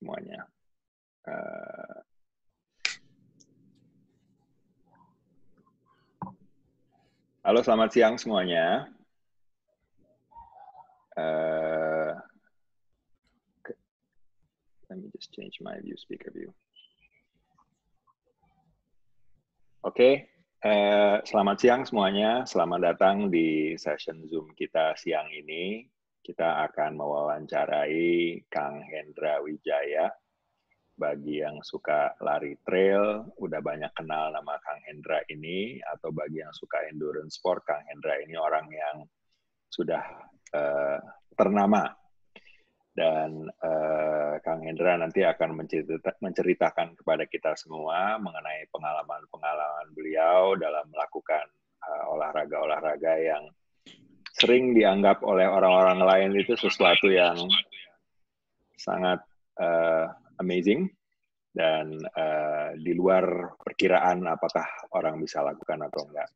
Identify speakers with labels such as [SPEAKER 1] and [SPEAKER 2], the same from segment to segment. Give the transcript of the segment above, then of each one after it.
[SPEAKER 1] semuanya. Uh, Halo, selamat siang semuanya. Uh, let me just change my view, speaker view. Oke, okay. uh, eh, selamat siang semuanya. Selamat datang di session Zoom kita siang ini kita akan mewawancarai Kang Hendra Wijaya. Bagi yang suka lari trail, udah banyak kenal nama Kang Hendra ini, atau bagi yang suka endurance sport, Kang Hendra ini orang yang sudah uh, ternama. Dan uh, Kang Hendra nanti akan mencerita, menceritakan kepada kita semua mengenai pengalaman-pengalaman beliau dalam melakukan eh, olahraga-olahraga uh, olahraga -olahraga yang sering dianggap oleh orang-orang lain itu sesuatu yang sangat uh, amazing dan uh, di luar perkiraan apakah orang bisa lakukan atau enggak.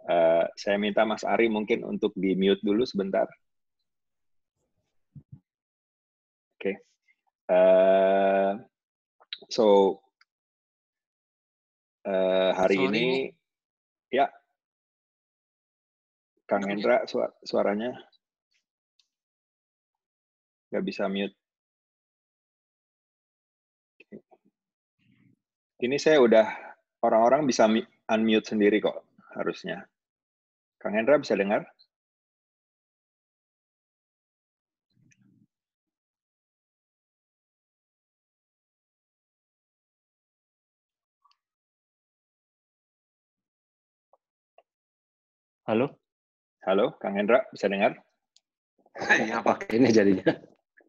[SPEAKER 1] Uh, saya minta Mas Ari mungkin untuk di
[SPEAKER 2] mute dulu sebentar. Oke. Okay. Uh, so uh, hari Sorry. ini ya Kang Hendra suaranya nggak bisa mute. Ini saya udah orang-orang bisa unmute sendiri kok harusnya. Kang Hendra bisa dengar? Halo? Halo, Kang Hendra, bisa dengar? Ya, pakai ini jadinya.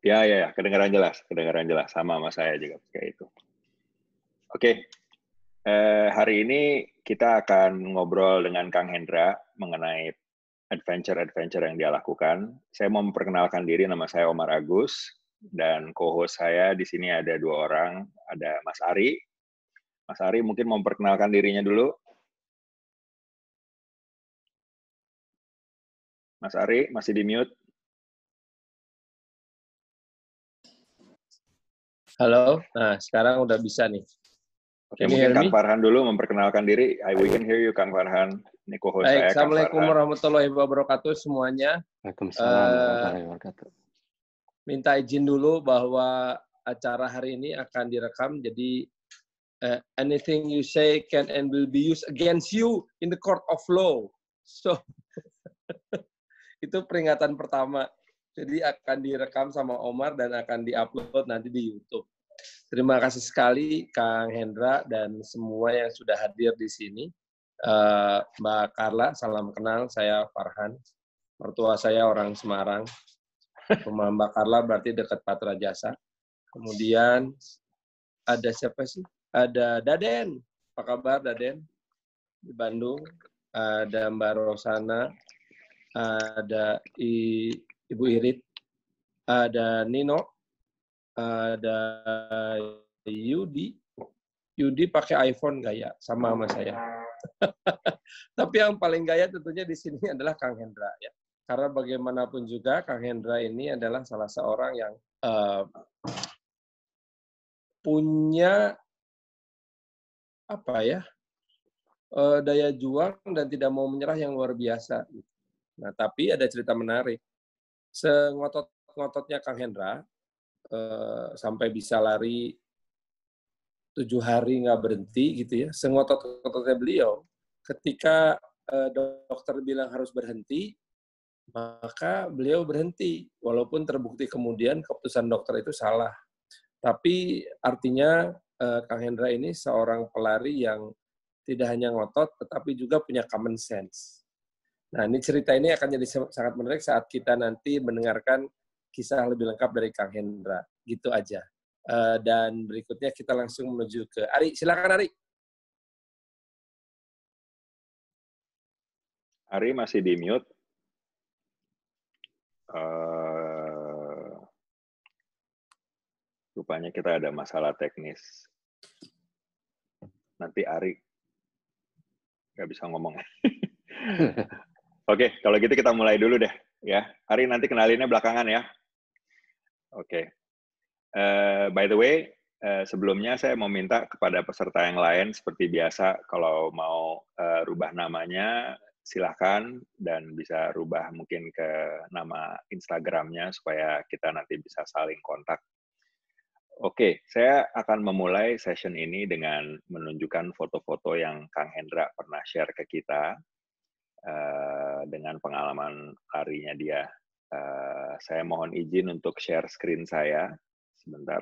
[SPEAKER 2] Ya, ya, ya, kedengaran jelas,
[SPEAKER 1] kedengaran jelas. Sama sama saya juga kayak itu. Oke, eh, hari ini kita akan ngobrol dengan Kang Hendra mengenai adventure-adventure yang dia lakukan. Saya mau memperkenalkan diri, nama saya Omar Agus, dan co-host
[SPEAKER 2] saya di sini ada dua orang, ada Mas Ari. Mas Ari mungkin memperkenalkan dirinya dulu. Mas Ari masih di mute. Halo, nah sekarang udah bisa nih. Oke, okay, mungkin Kang Farhan dulu memperkenalkan
[SPEAKER 1] diri. I we can hear you, Kang Farhan. Niko host Baik, Assalamualaikum
[SPEAKER 3] warahmatullahi wabarakatuh semuanya.
[SPEAKER 2] Waalaikumsalam eh, warahmatullahi wabarakatuh.
[SPEAKER 3] Minta izin dulu bahwa acara hari ini akan direkam, jadi uh, anything you say can and will be used against you in the court of law. So itu peringatan pertama. Jadi akan direkam sama Omar dan akan diupload nanti di YouTube. Terima kasih sekali Kang Hendra dan semua yang sudah hadir di sini. Eh, Mbak Carla, salam kenal. Saya Farhan. Mertua saya orang Semarang. Rumah Mbak Carla berarti dekat Patra Jasa. Kemudian ada siapa sih? Ada Daden. Apa kabar Daden? Di Bandung. Ada Mbak Rosana ada I, Ibu Irit, ada Nino, ada Yudi. Yudi pakai iPhone gaya sama sama saya. Tapi yang paling gaya tentunya di sini adalah Kang Hendra ya. Karena bagaimanapun juga Kang Hendra ini adalah salah seorang yang uh, punya apa ya uh, daya juang dan tidak mau menyerah yang luar biasa. Nah, tapi ada cerita menarik. Sengotot-ngototnya Kang Hendra eh, sampai bisa lari tujuh hari nggak berhenti gitu ya. Sengotot-ngototnya beliau ketika eh, dokter bilang harus berhenti, maka beliau berhenti walaupun terbukti kemudian keputusan dokter itu salah. Tapi artinya eh, Kang Hendra ini seorang pelari yang tidak hanya ngotot, tetapi juga punya common sense. Nah, ini cerita ini akan jadi sangat menarik saat kita nanti mendengarkan kisah lebih lengkap dari Kang Hendra. Gitu aja. Uh, dan berikutnya kita langsung menuju ke Ari. Silakan Ari.
[SPEAKER 2] Ari masih di mute.
[SPEAKER 1] Uh, rupanya kita ada masalah teknis. Nanti Ari nggak bisa ngomong. Oke, kalau gitu kita mulai dulu deh ya. Hari nanti kenalinnya belakangan ya. Oke. Uh, by the way, uh, sebelumnya saya mau minta kepada peserta yang lain seperti biasa kalau mau uh, rubah namanya silahkan dan bisa rubah mungkin ke nama Instagramnya supaya kita nanti bisa saling kontak. Oke, saya akan memulai session ini dengan menunjukkan foto-foto yang Kang Hendra pernah share ke kita Eh, dengan pengalaman larinya dia. Uh, saya mohon izin untuk share screen saya sebentar.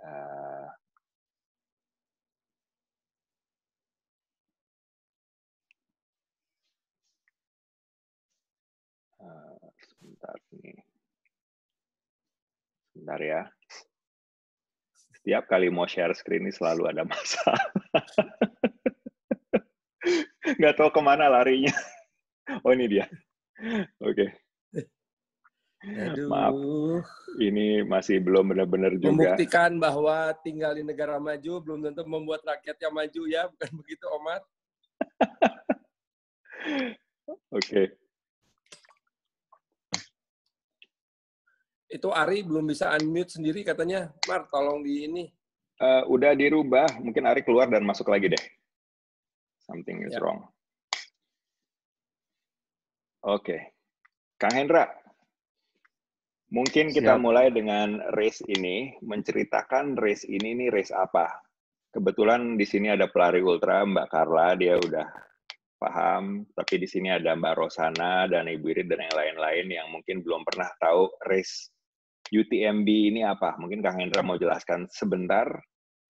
[SPEAKER 2] Eh, sebentar nih. Sebentar ya.
[SPEAKER 1] Setiap kali mau share screen ini selalu ada masalah. nggak tahu kemana larinya. Oh ini dia. Oke.
[SPEAKER 3] Okay. Maaf,
[SPEAKER 1] ini masih belum benar-benar juga.
[SPEAKER 3] Membuktikan bahwa tinggal di negara maju belum tentu membuat rakyatnya maju ya, bukan begitu, Omar? Oke. okay. Itu Ari belum bisa unmute sendiri katanya. Mar, tolong di ini.
[SPEAKER 1] Uh, udah dirubah, mungkin Ari keluar dan masuk lagi deh something is yeah. wrong. Oke, okay. Kang Hendra, mungkin kita Siap. mulai dengan race ini, menceritakan race ini nih race apa. Kebetulan di sini ada pelari ultra Mbak Carla, dia udah paham, tapi di sini ada Mbak Rosana dan Ibu Irit dan yang lain-lain yang mungkin belum pernah tahu race UTMB ini apa. Mungkin Kang Hendra mau jelaskan sebentar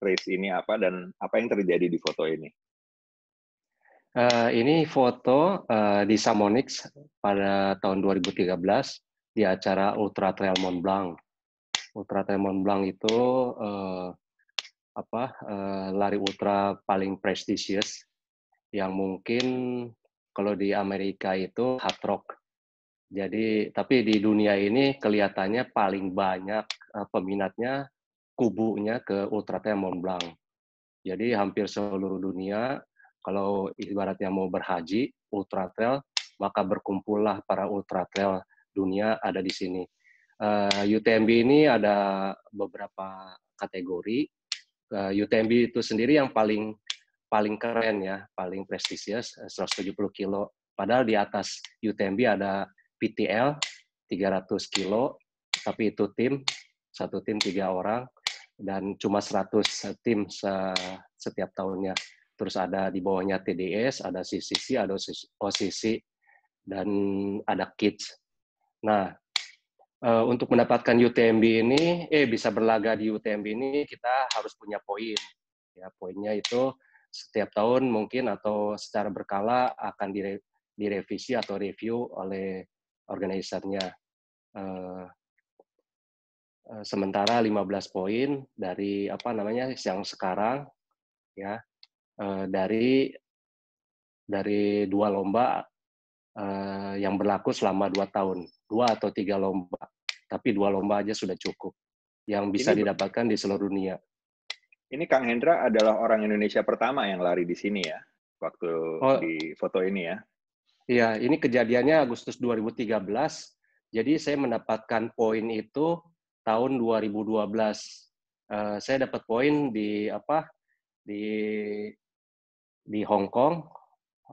[SPEAKER 1] race ini apa dan apa yang terjadi di foto ini.
[SPEAKER 4] Uh, ini foto uh, di Samonix pada tahun 2013 di acara Ultra Trail Mont Blanc. Ultra Trail Mont Blanc itu uh, apa uh, lari ultra paling prestisius yang mungkin kalau di Amerika itu hard rock. Jadi tapi di dunia ini kelihatannya paling banyak uh, peminatnya kubunya ke Ultra Trail Mont Blanc. Jadi hampir seluruh dunia kalau ibarat yang mau berhaji, ultra trail, maka berkumpullah para ultra trail dunia ada di sini. Uh, eh, UTMB ini ada beberapa kategori. Uh, eh, UTMB itu sendiri yang paling paling keren ya, paling prestisius 170 eh, kilo. Padahal di atas UTMB ada PTL 300 kilo, tapi itu tim satu tim tiga orang dan cuma 100 tim setiap tahunnya terus ada di bawahnya TDS, ada CCC, ada OCC, dan ada KIDS. Nah, eh, untuk mendapatkan UTMB ini, eh bisa berlaga di UTMB ini kita harus punya poin. Ya, poinnya itu setiap tahun mungkin atau secara berkala akan direvisi atau review oleh organisernya. Eh, eh, sementara 15 poin dari apa namanya yang sekarang ya Eh, dari dari dua lomba eh, yang berlaku selama dua tahun, dua atau tiga lomba. Tapi dua lomba aja sudah cukup yang bisa ini, didapatkan di seluruh dunia. Ini
[SPEAKER 1] Kang Hendra adalah orang Indonesia pertama yang lari di
[SPEAKER 4] sini ya, waktu oh, di foto ini ya. Iya, ini kejadiannya Agustus 2013. Jadi saya mendapatkan poin itu tahun 2012. Uh, eh, saya dapat poin di apa? di di Hong Kong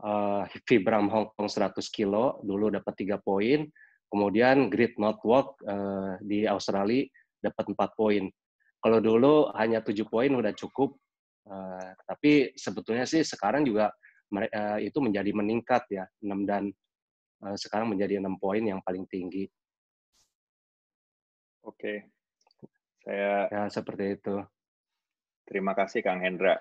[SPEAKER 4] uh, eh, Vibram Hong Kong 100 kilo dulu dapat tiga poin kemudian Grid Not Walk uh, di Australia dapat empat poin kalau dulu hanya tujuh poin udah cukup uh, tapi sebetulnya sih sekarang juga uh, itu menjadi meningkat ya enam dan uh, sekarang menjadi enam poin yang paling tinggi
[SPEAKER 2] oke okay.
[SPEAKER 1] saya ya, seperti itu terima kasih Kang Hendra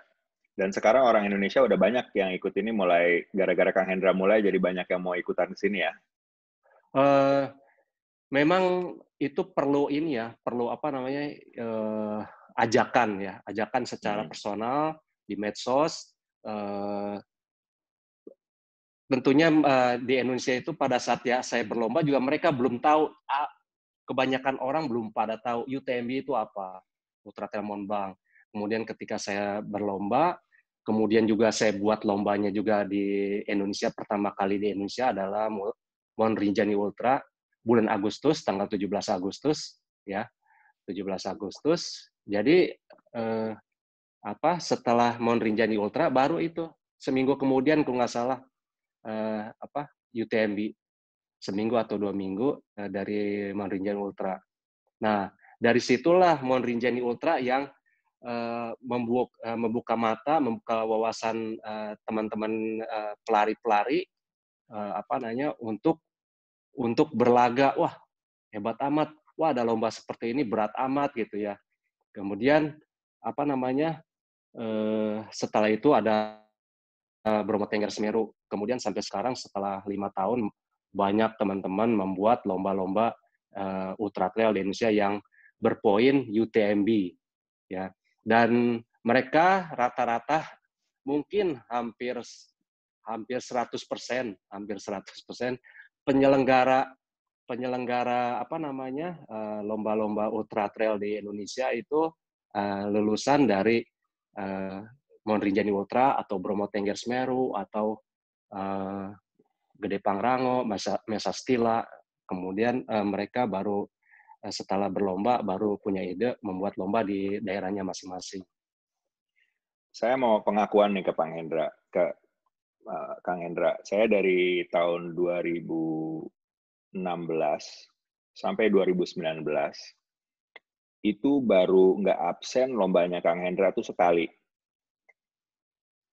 [SPEAKER 1] dan sekarang orang Indonesia udah banyak yang ikut ini mulai gara-gara Kang Hendra mulai jadi banyak yang mau ikutan ke sini ya.
[SPEAKER 4] Uh, memang itu perlu ini ya, perlu apa namanya uh, ajakan ya, ajakan secara hmm. personal di medsos. Uh, tentunya uh, di Indonesia itu pada saat ya saya berlomba juga mereka belum tahu uh, kebanyakan orang belum pada tahu UTMB itu apa, Ultra Telmon Bank. Kemudian ketika saya berlomba, Kemudian juga saya buat lombanya juga di Indonesia pertama kali di Indonesia adalah Mon Rinjani Ultra bulan Agustus tanggal 17 Agustus ya 17 Agustus. Jadi eh, apa setelah Mon Rinjani Ultra baru itu seminggu kemudian kalau nggak salah eh, apa UTMB seminggu atau dua minggu eh, dari Mon Rinjani Ultra. Nah dari situlah Mon Rinjani Ultra yang uh, membuka, mata, membuka wawasan eh, teman-teman uh, pelari-pelari apa namanya untuk untuk berlaga, wah hebat amat, wah ada lomba seperti ini berat amat gitu ya. Kemudian apa namanya uh, setelah itu ada uh, Bromo Tengger Semeru. Kemudian sampai sekarang setelah lima tahun banyak teman-teman membuat lomba-lomba uh, ultra trail di Indonesia yang berpoin UTMB ya dan mereka rata-rata mungkin hampir hampir 100 persen, hampir 100 persen penyelenggara penyelenggara apa namanya eh, lomba-lomba ultra trail di Indonesia itu eh, lulusan dari eh, Mount Rinjani Ultra atau Bromo Tengger Semeru atau Gede Pangrango, Mesa, Mesa Stila, kemudian mereka baru Eh, setelah berlomba baru punya ide membuat lomba di daerahnya masing-masing. Saya mau pengakuan nih ke Pak Hendra,
[SPEAKER 1] ke uh, Kang Hendra. Saya dari tahun 2016 sampai 2019 itu baru nggak absen lombanya Kang Hendra tuh sekali.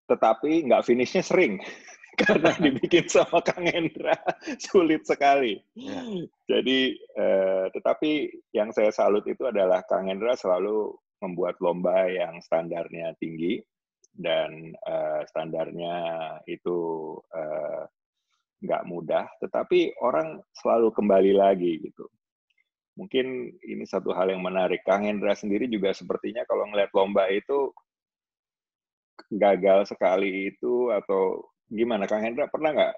[SPEAKER 1] Tetapi nggak finishnya sering. karena dibikin sama Kang Hendra sulit sekali. Ya. Jadi, eh, tetapi yang saya salut itu adalah Kang Hendra selalu membuat lomba yang standarnya tinggi dan eh, standarnya itu eh, mudah. Tetapi orang selalu kembali lagi gitu. Mungkin ini satu hal yang menarik. Kang Hendra sendiri juga sepertinya kalau ngeliat lomba itu gagal sekali itu atau Gimana Kang Hendra pernah nggak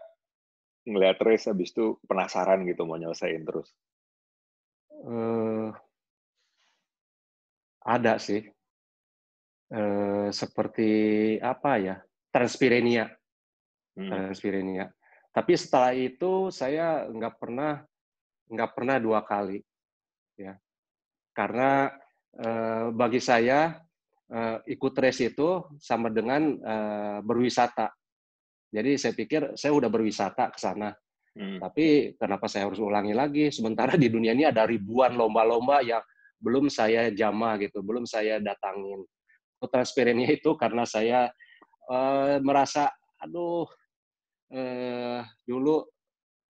[SPEAKER 1] ngelihat race habis itu penasaran
[SPEAKER 2] gitu mau nyelesain terus? Uh, ada sih. Uh, seperti apa ya?
[SPEAKER 4] Transpirenia. Hmm. Transpirenia. Tapi setelah itu saya nggak pernah nggak pernah dua kali, ya. Karena eh, bagi saya ikut race itu sama dengan uh, berwisata jadi saya pikir saya udah berwisata ke sana. Hmm. Tapi kenapa saya harus ulangi lagi? Sementara di dunia ini ada ribuan lomba-lomba yang belum saya jamah gitu, belum saya datangin. Transparennya itu karena saya uh, merasa, aduh, uh, dulu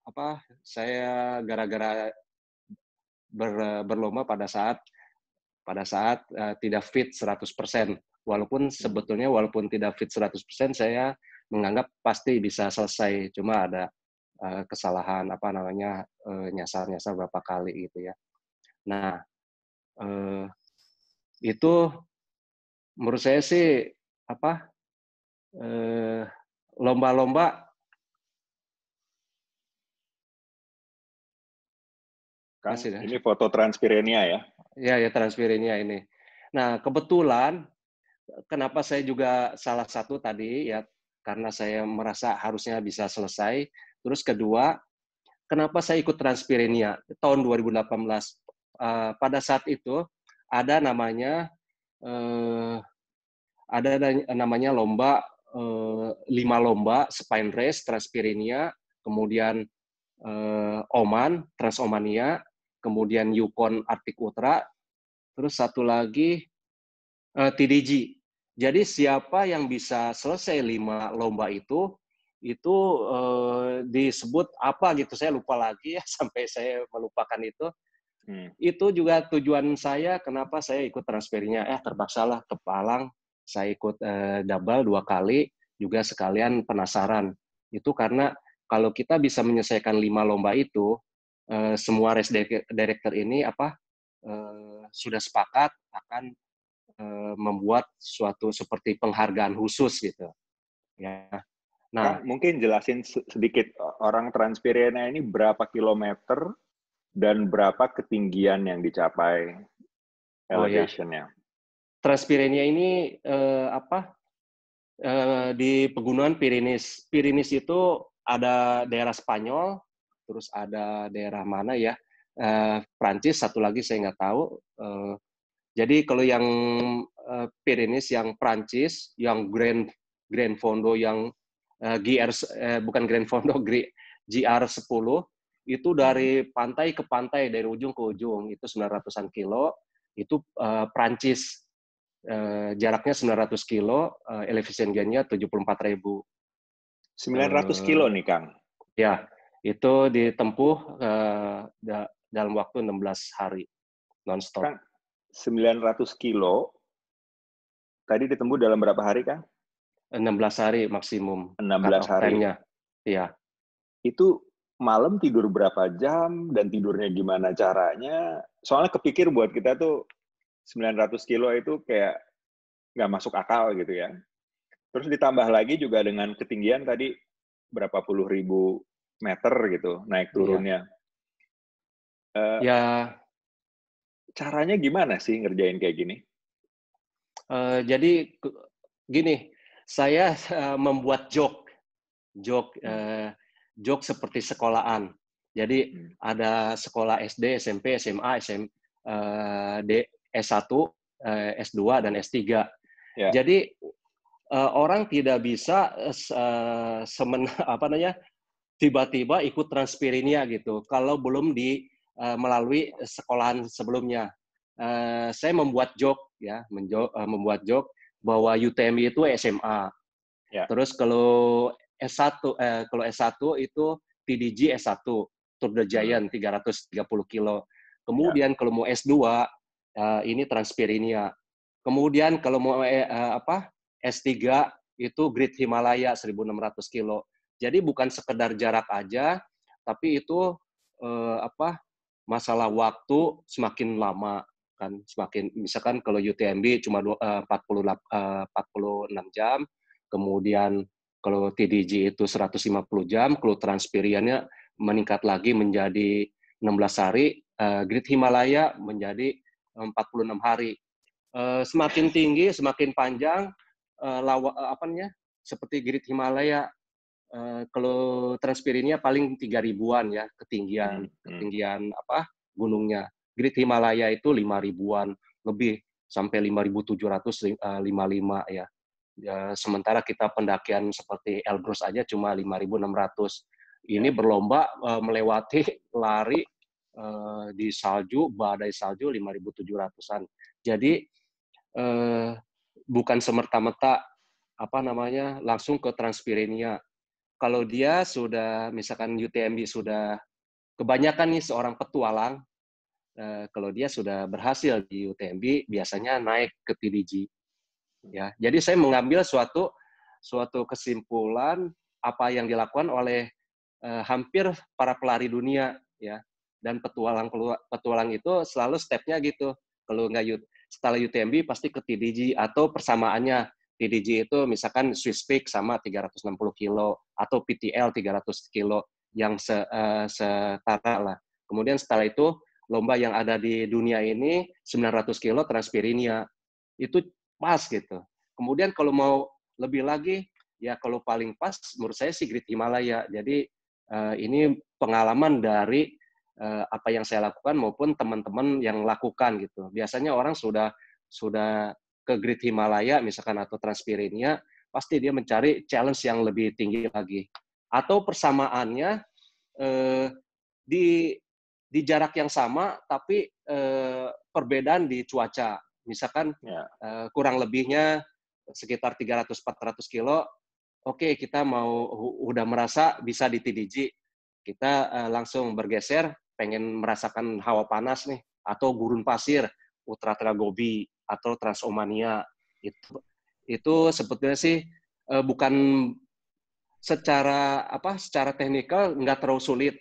[SPEAKER 4] apa? Saya gara-gara ber, berlomba pada saat pada saat uh, tidak fit 100%. Walaupun sebetulnya walaupun tidak fit 100%, saya menganggap pasti bisa selesai cuma ada uh, kesalahan apa namanya uh, nyasar-nyasar berapa kali gitu ya nah uh, itu menurut saya sih apa uh, lomba-lomba kan kasih ini
[SPEAKER 2] foto transpirenia ya
[SPEAKER 4] ya ya transpirenia ini nah kebetulan kenapa saya juga salah satu tadi ya karena saya merasa harusnya bisa selesai. Terus kedua, kenapa saya ikut Transpirenia tahun 2018? Uh, eh, pada saat itu ada namanya uh, ada namanya lomba uh, lima lomba spine race Transpirenia, kemudian uh, Oman Transomania, kemudian Yukon Arctic Ultra, terus satu lagi uh, TDG jadi siapa yang bisa selesai lima lomba itu, itu uh, disebut apa gitu, saya lupa lagi ya sampai saya melupakan itu. Hmm. Itu juga tujuan saya kenapa saya ikut transfernya. Eh terpaksalah ke Palang, saya ikut eh, double dua kali, juga sekalian penasaran. Itu karena kalau kita bisa menyelesaikan lima lomba itu, eh, semua race director ini apa eh, sudah sepakat akan Eh, membuat suatu seperti penghargaan khusus gitu
[SPEAKER 1] ya nah Kang, mungkin jelasin sedikit orang Transpirena ini berapa kilometer dan berapa ketinggian yang dicapai
[SPEAKER 2] oh, iya.
[SPEAKER 4] elevationnya oh, Transpirena ini eh, apa Eh, di pegunungan Pirinis Pirinis itu ada daerah Spanyol terus ada daerah mana ya Eh, Prancis satu lagi saya nggak tahu Eh, jadi kalau yang uh, eh, Pyrenees, yang Prancis, yang Grand Grand Fondo, yang uh, eh, GR uh, eh, bukan Grand Fondo, GR10 itu dari pantai ke pantai dari ujung ke ujung itu 900-an kilo itu uh, Prancis uh, jaraknya 900 kilo uh, elevation gainnya 74.000 900 kilo nih Kang ya itu ditempuh uh, da dalam waktu 16 hari nonstop Kang, 900 kilo tadi ditempuh dalam berapa hari kan? 16 hari
[SPEAKER 1] maksimum. 16 hari. Iya. Itu malam tidur berapa jam dan tidurnya gimana caranya? Soalnya kepikir buat kita tuh 900 kilo itu kayak nggak masuk akal gitu ya. Terus ditambah lagi juga dengan ketinggian tadi berapa puluh ribu meter gitu naik iya. turunnya. Iya. Uh, ya caranya gimana sih ngerjain kayak
[SPEAKER 4] gini? Uh, jadi gini, saya uh, membuat joke, joke, uh, joke seperti sekolahan. Jadi hmm. ada sekolah SD, SMP, SMA, SM, uh, D, S1, uh, S2 dan S3. Yeah. Jadi uh, orang tidak bisa uh, semen apa namanya tiba-tiba ikut transpirinya gitu kalau belum di Eh, melalui sekolahan sebelumnya. Eh, saya membuat joke ya, menjo eh, membuat joke bahwa UTMB itu SMA. Ya. Terus kalau S1 eh, kalau S1 itu TDG S1 Tour de Giant 330 hmm. kilo. Ya. Kemudian ya. kalau mau S2 uh, ini Transpirinia. Kemudian kalau mau uh, apa S3 itu Great Himalaya 1600 kilo. Jadi bukan sekedar jarak aja, tapi itu uh, apa masalah waktu semakin lama kan semakin misalkan kalau UTMB cuma 40 46 eh, eh, jam kemudian kalau TDG itu 150 jam kalau transpiriannya meningkat lagi menjadi 16 hari eh, grid Himalaya menjadi 46 hari semakin tinggi semakin panjang lawa apa namanya seperti grid Himalaya Eh, kalau transpirinnya paling tiga ribuan ya ketinggian hmm. hmm. ketinggian apa gunungnya. Great Himalaya itu lima ribuan lebih sampai lima ribu tujuh ratus eh, lima ya. ya. Sementara kita pendakian seperti Elbrus aja cuma lima ribu enam ratus Ini ya. berlomba eh, melewati lari uh, di salju, badai salju lima ribu tujuh ratusan Jadi uh, bukan semerta-merta apa namanya langsung ke Transpirenia kalau dia sudah misalkan UTMB sudah kebanyakan nih seorang petualang eh, kalau dia sudah berhasil di UTMB biasanya naik ke PDG ya jadi saya mengambil suatu suatu kesimpulan apa yang dilakukan oleh eh, hampir para pelari dunia ya dan petualang petualang itu selalu stepnya gitu kalau nggak setelah UTMB pasti ke TDG atau persamaannya TDG itu misalkan Swiss Peak sama 360 kilo atau PTL 300 kilo yang se, uh, setara lah. Kemudian setelah itu lomba yang ada di dunia ini 900 kilo Transpirinia itu pas gitu. Kemudian kalau mau lebih lagi ya kalau paling pas menurut saya sih Grid Himalaya. Jadi uh, ini pengalaman dari uh, apa yang saya lakukan maupun teman-teman yang lakukan gitu. Biasanya orang sudah sudah ke Great Himalaya misalkan atau Transpirenia, pasti dia mencari challenge yang lebih tinggi lagi. Atau persamaannya eh, di di jarak yang sama tapi eh, perbedaan di cuaca. Misalkan ya. eh, kurang lebihnya sekitar 300-400 kilo, oke okay, kita mau udah merasa bisa di TDG, kita eh, langsung bergeser pengen merasakan hawa panas nih atau gurun pasir, Utara Gobi atau transomania itu itu sebetulnya sih uh, bukan secara apa secara teknikal nggak terlalu sulit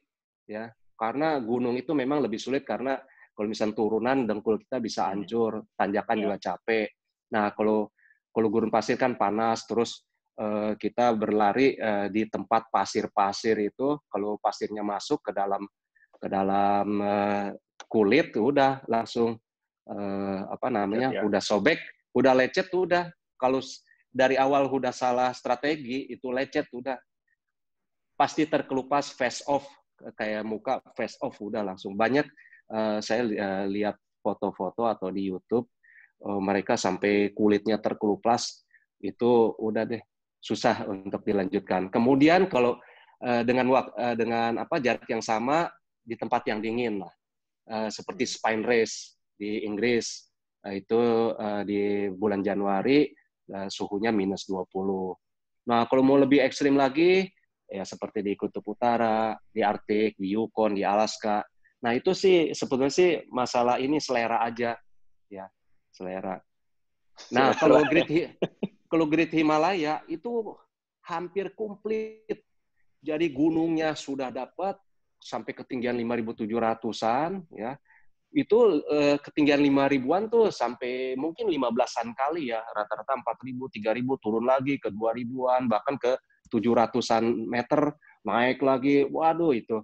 [SPEAKER 4] ya karena gunung itu memang lebih sulit karena kalau misalnya turunan dengkul kita bisa iya. hancur tanjakan yeah. juga capek nah kalau kalau gurun pasir kan panas terus uh, kita berlari uh, di tempat pasir-pasir itu kalau pasirnya masuk ke dalam ke dalam uh, kulit udah langsung eh, apa namanya ya, udah sobek, udah lecet tuh udah. Kalau dari awal udah salah strategi itu lecet udah. Pasti terkelupas face off kayak muka face off udah langsung banyak uh, saya uh, lihat foto-foto atau di YouTube uh, mereka sampai kulitnya terkelupas itu udah deh susah untuk dilanjutkan. Kemudian kalau uh, dengan uh, dengan apa jarak yang sama di tempat yang dingin lah uh, seperti hmm. spine race di Inggris nah, itu uh, di bulan Januari uh, suhunya minus 20. Nah, kalau mau lebih ekstrim lagi, ya seperti di Kutub Utara, di Arktik, di Yukon, di Alaska. Nah, itu sih sebetulnya sih masalah ini selera aja, ya selera.
[SPEAKER 2] Nah, kalau grid
[SPEAKER 4] kalau grid Himalaya itu hampir komplit. Jadi gunungnya sudah dapat sampai ketinggian 5.700-an, ya itu eh, ketinggian lima ribuan tuh sampai mungkin lima an kali ya, rata-rata empat ribu, tiga ribu, turun lagi ke dua ribuan, bahkan ke tujuh ratusan meter, naik lagi, waduh itu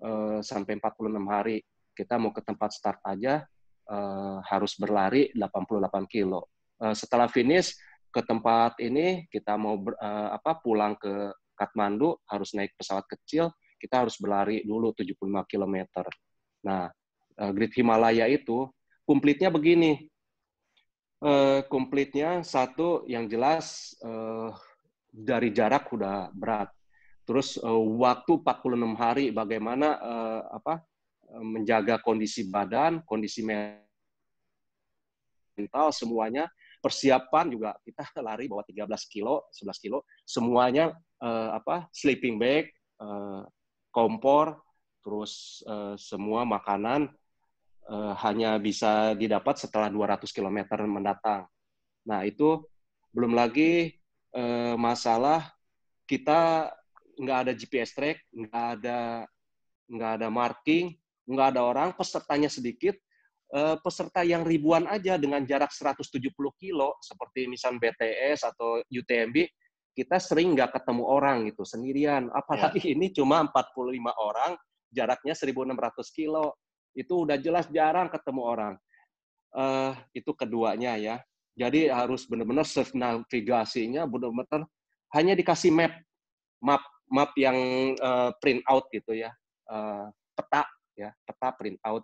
[SPEAKER 4] eh, sampai enam hari. Kita mau ke tempat start aja, eh, harus berlari delapan 88 kilo. Eh, setelah finish, ke tempat ini kita mau ber, eh, apa pulang ke Kathmandu harus naik pesawat kecil, kita harus berlari dulu tujuh 75 km. Nah, uh, Great Himalaya itu kumplitnya begini. Uh, kumplitnya satu yang jelas eh, dari jarak udah berat. Terus uh, waktu 46 hari bagaimana apa menjaga kondisi badan, kondisi mental semuanya persiapan juga kita lari bawa 13 kilo, 11 kilo, semuanya apa sleeping bag, kompor, terus semua makanan uh, hanya bisa didapat setelah 200 km mendatang. Nah, itu belum lagi uh, masalah kita nggak ada GPS track, nggak ada nggak ada marking, nggak ada orang, pesertanya sedikit, uh, peserta yang ribuan aja dengan jarak 170 kilo, seperti misalnya BTS atau UTMB, kita sering nggak ketemu orang gitu, sendirian. Ya. Apalagi ya. ini cuma 45 orang, jaraknya 1.600 kilo itu udah jelas jarang ketemu orang. Uh, itu keduanya ya. Jadi harus benar-benar self navigasinya benar-benar hanya dikasih map, map, map yang uh, print out gitu ya, uh, peta ya, peta print out.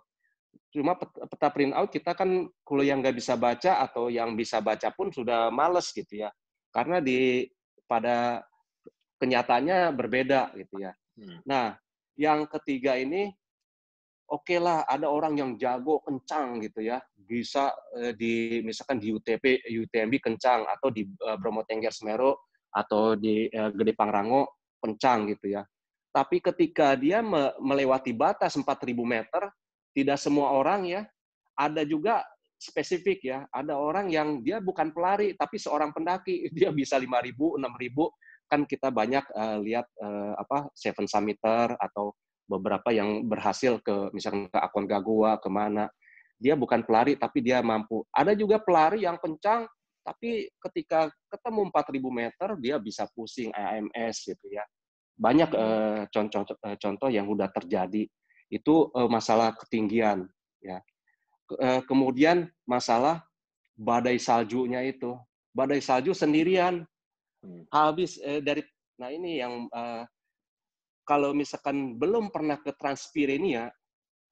[SPEAKER 4] Cuma peta, print out kita kan kalau yang nggak bisa baca atau yang bisa baca pun sudah males gitu ya, karena di pada kenyataannya berbeda gitu ya. Hmm. Nah, yang ketiga ini oke okay lah ada orang yang jago kencang gitu ya bisa eh, di misalkan di UTP UTMB kencang atau di eh, Bromo Tengger Semeru atau di eh, Gede Pangrango kencang gitu ya tapi ketika dia melewati batas 4000 meter tidak semua orang ya ada juga spesifik ya ada orang yang dia bukan pelari tapi seorang pendaki dia bisa 5000 6000 kan kita banyak uh, lihat uh, apa seven Summiter atau beberapa yang berhasil ke misalnya ke akun Gagua kemana dia bukan pelari tapi dia mampu ada juga pelari yang kencang tapi ketika ketemu 4000 meter dia bisa pusing AMS gitu ya banyak hmm. eh, contoh eh, contoh yang sudah terjadi itu eh, masalah ketinggian ya kemudian masalah badai saljunya itu badai salju sendirian hmm. habis dari nah ini yang kalau misalkan belum pernah ke Transpirenia,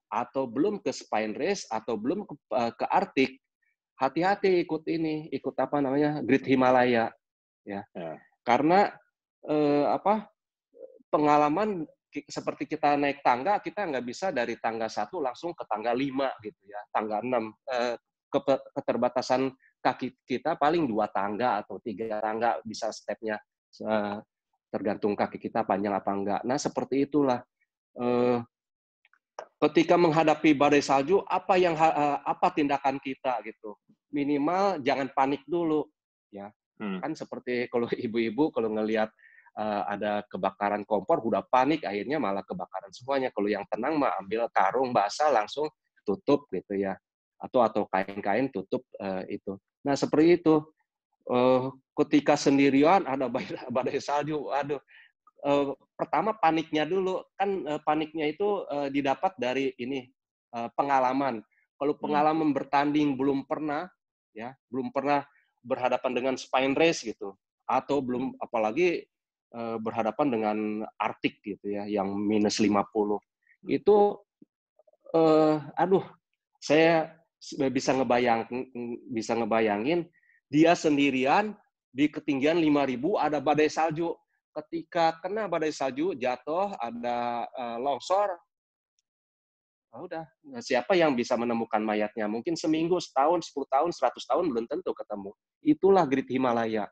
[SPEAKER 4] atau belum ke spine race, atau belum ke, uh, ke Arctic, hati-hati ikut ini, ikut apa namanya, Great Himalaya. ya, ya. Karena eh, apa pengalaman seperti kita naik tangga, kita nggak bisa dari tangga satu langsung ke tangga lima gitu ya, tangga enam. Eh, ke, keterbatasan kaki kita paling dua tangga atau tiga tangga bisa stepnya. Eh, tergantung kaki kita panjang apa enggak. Nah, seperti itulah eh, ketika menghadapi badai salju apa yang eh, apa tindakan kita gitu. Minimal jangan panik dulu ya. Hmm. Kan seperti kalau ibu-ibu kalau ngelihat uh, ada kebakaran kompor udah panik akhirnya malah kebakaran semuanya. Kalau yang tenang mah ambil karung basah langsung tutup gitu ya. Atau atau kain-kain tutup uh, itu. Nah, seperti itu uh, ketika sendirian ada badai salju, aduh. Uh, pertama paniknya dulu kan uh, paniknya itu uh, didapat dari ini uh, pengalaman. Kalau hmm. pengalaman hmm. bertanding belum pernah, ya belum pernah berhadapan dengan spine race gitu, atau belum hmm. apalagi uh, berhadapan dengan Arctic gitu ya, yang minus 50 hmm. itu, uh, aduh, saya bisa ngebayang bisa ngebayangin dia sendirian di ketinggian 5000 ada badai salju. Ketika kena badai salju, jatuh, ada uh, longsor. Oh, udah, nah, siapa yang bisa menemukan mayatnya? Mungkin seminggu, setahun, sepuluh tahun, seratus tahun belum tentu ketemu. Itulah grit Himalaya.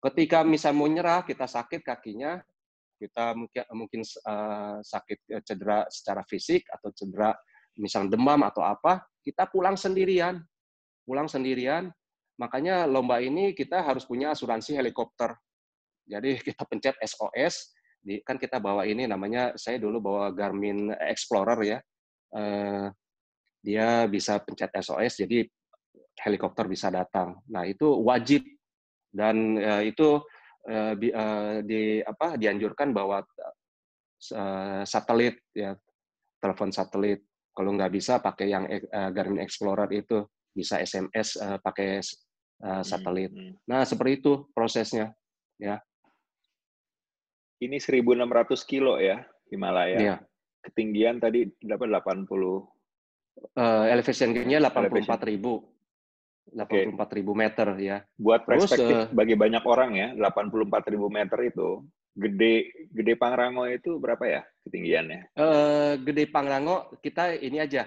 [SPEAKER 4] Ketika misal mau nyerah, kita sakit kakinya, kita mungkin mungkin uh, sakit eh, cedera secara fisik atau cedera misal demam atau apa, kita pulang sendirian. Pulang sendirian, Makanya lomba ini kita harus punya asuransi helikopter. Jadi kita pencet SOS, kan kita bawa ini namanya, saya dulu bawa Garmin Explorer ya, eh, dia bisa pencet SOS, jadi helikopter bisa datang. Nah itu wajib dan eh, itu eh, di, apa dianjurkan bahwa satelit ya telepon satelit. Kalau nggak bisa pakai yang Garmin Explorer itu bisa SMS pakai uh, satelit. Hmm, Nah, seperti itu prosesnya, ya.
[SPEAKER 1] Ini 1.600 kilo ya Himalaya. Iya. Ketinggian tadi dapat
[SPEAKER 4] 80.
[SPEAKER 1] Uh, elevation puluh 84.000.
[SPEAKER 4] ribu. empat okay. meter ya.
[SPEAKER 1] Buat perspektif Terus, uh, bagi banyak orang ya, ribu meter itu gede
[SPEAKER 4] gede Pangrango itu berapa ya ketinggiannya? Uh, gede Pangrango kita ini aja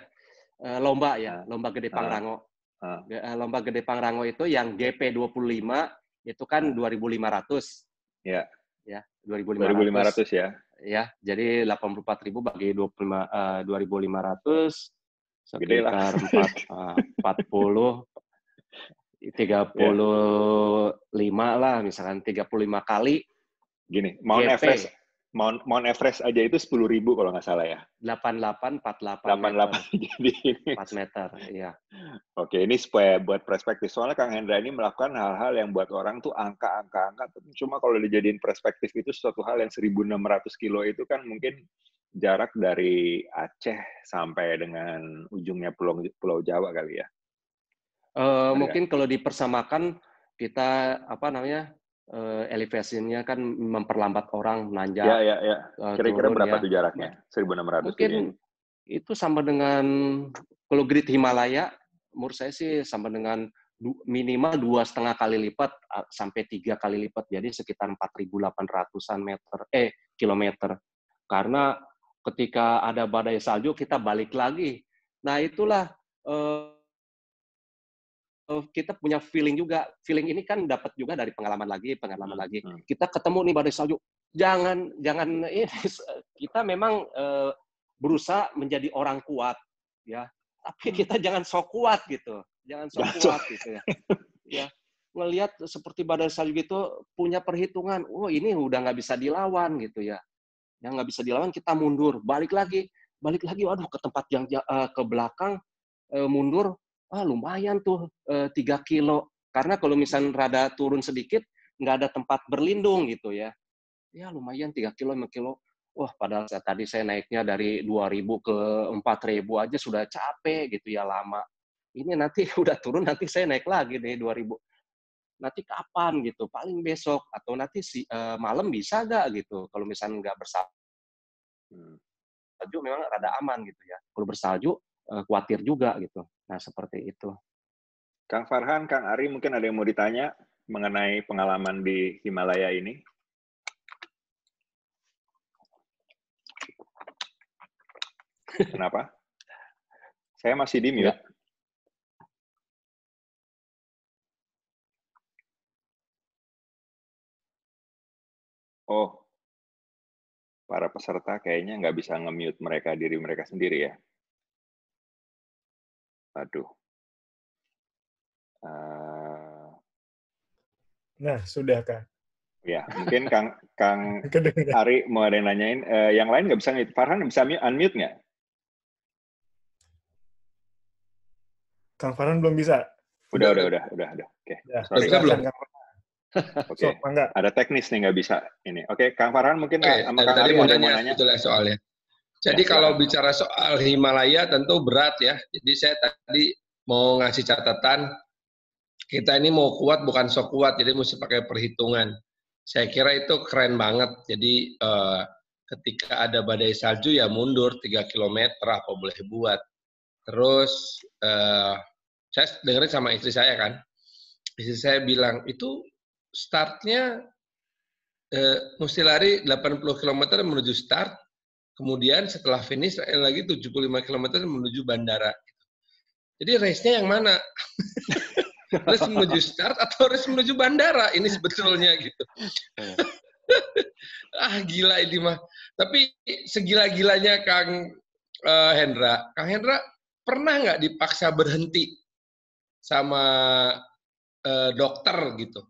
[SPEAKER 4] uh, lomba ya, nah, lomba gede nah. Pangrango. Eh, lomba gede Pangrango itu yang GP 25 itu kan 2500.
[SPEAKER 2] Iya. Iya. Ya. Ya,
[SPEAKER 4] 2500. 2500 ya. Ya, jadi 84.000 bagi 25 uh, 2500 sekitar 4, uh, 40 35 yeah. lah misalkan 35 kali gini,
[SPEAKER 2] mau GP. Everest
[SPEAKER 1] Mount, Mount Everest aja itu sepuluh ribu kalau nggak salah ya. Delapan delapan empat delapan. Delapan delapan jadi empat meter, ya. Oke, ini supaya buat perspektif. Soalnya Kang Hendra ini melakukan hal-hal yang buat orang tuh angka-angka-angka. Cuma kalau dijadiin perspektif itu suatu hal yang 1.600 kilo itu kan mungkin jarak dari Aceh sampai dengan ujungnya Pulau Pulau Jawa kali ya.
[SPEAKER 4] Uh, mungkin kalau dipersamakan kita apa namanya uh, eh, elevationnya kan memperlambat orang menanjak. Ya, ya, ya. Eh, Kira-kira berapa ya. tuh jaraknya? 1.600 Mungkin ini. itu sama dengan kalau grid Himalaya, menurut saya sih sama dengan minimal dua setengah kali lipat sampai tiga kali lipat jadi sekitar 4.800an meter eh kilometer karena ketika ada badai salju kita balik lagi nah itulah Uh, Eh, kita punya feeling juga. Feeling ini kan dapat juga dari pengalaman lagi, pengalaman hmm. lagi. Hmm. Kita ketemu nih badai salju. Jangan, jangan ini kita memang uh, berusaha menjadi orang kuat, ya. Tapi hmm. kita jangan sok kuat gitu, jangan sok jangan kuat gitu ya. ya melihat seperti badai salju gitu punya perhitungan, oh ini udah nggak bisa dilawan gitu ya. Yang nggak bisa dilawan kita mundur, balik lagi, balik lagi, waduh ke tempat yang uh, ke belakang, uh, mundur, ah lumayan tuh eh, tiga 3 kilo. Karena kalau misalnya rada turun sedikit, nggak ada tempat berlindung gitu ya. Ya lumayan tiga kilo, lima kilo. Wah, padahal saya, tadi saya naiknya dari 2000 ke 4000 aja sudah capek gitu ya lama. Ini nanti udah turun, nanti saya naik lagi deh 2000. Nanti kapan gitu? Paling besok atau nanti si, uh, malam bisa nggak gitu? Kalau misalnya nggak bersalju,
[SPEAKER 2] hmm. salju memang rada aman gitu ya.
[SPEAKER 4] Kalau bersalju, Eh, khawatir juga gitu. Nah seperti itu.
[SPEAKER 2] Kang Farhan,
[SPEAKER 1] Kang Ari, mungkin ada yang mau ditanya mengenai pengalaman di Himalaya ini?
[SPEAKER 2] Kenapa? Saya masih di Ya. Oh, para peserta kayaknya nggak bisa nge-mute mereka diri mereka sendiri ya aduh. Eh. nah, sudah kan Ya, mungkin Kang Kang
[SPEAKER 1] Ari mau ada yang nanyain. Uh, yang lain nggak bisa mute. Farhan bisa unmute nggak?
[SPEAKER 5] Kang Farhan belum bisa.
[SPEAKER 1] Udah, udah, udah, udah, udah. Oke. Okay. Ya, belum? Oke. Okay. So, ada teknis nih nggak bisa ini. Oke, okay, Kang Farhan mungkin okay, eh, sama Kang Ari mau nanya, nanya. soalnya. Jadi kalau
[SPEAKER 3] bicara soal Himalaya tentu berat ya. Jadi saya tadi mau ngasih catatan, kita ini mau kuat bukan sok kuat, jadi mesti pakai perhitungan. Saya kira itu keren banget. Jadi eh, ketika ada badai salju ya mundur 3 km apa boleh buat. Terus eh, saya dengerin sama istri saya kan. Istri saya bilang, itu startnya eh, mesti lari 80 km menuju start, Kemudian setelah finish lagi 75 km menuju bandara. Jadi race-nya yang mana? race menuju start atau race menuju bandara? Ini sebetulnya gitu. ah gila ini mah. Tapi segila-gilanya Kang uh, Hendra. Kang Hendra pernah nggak dipaksa berhenti sama uh, dokter gitu?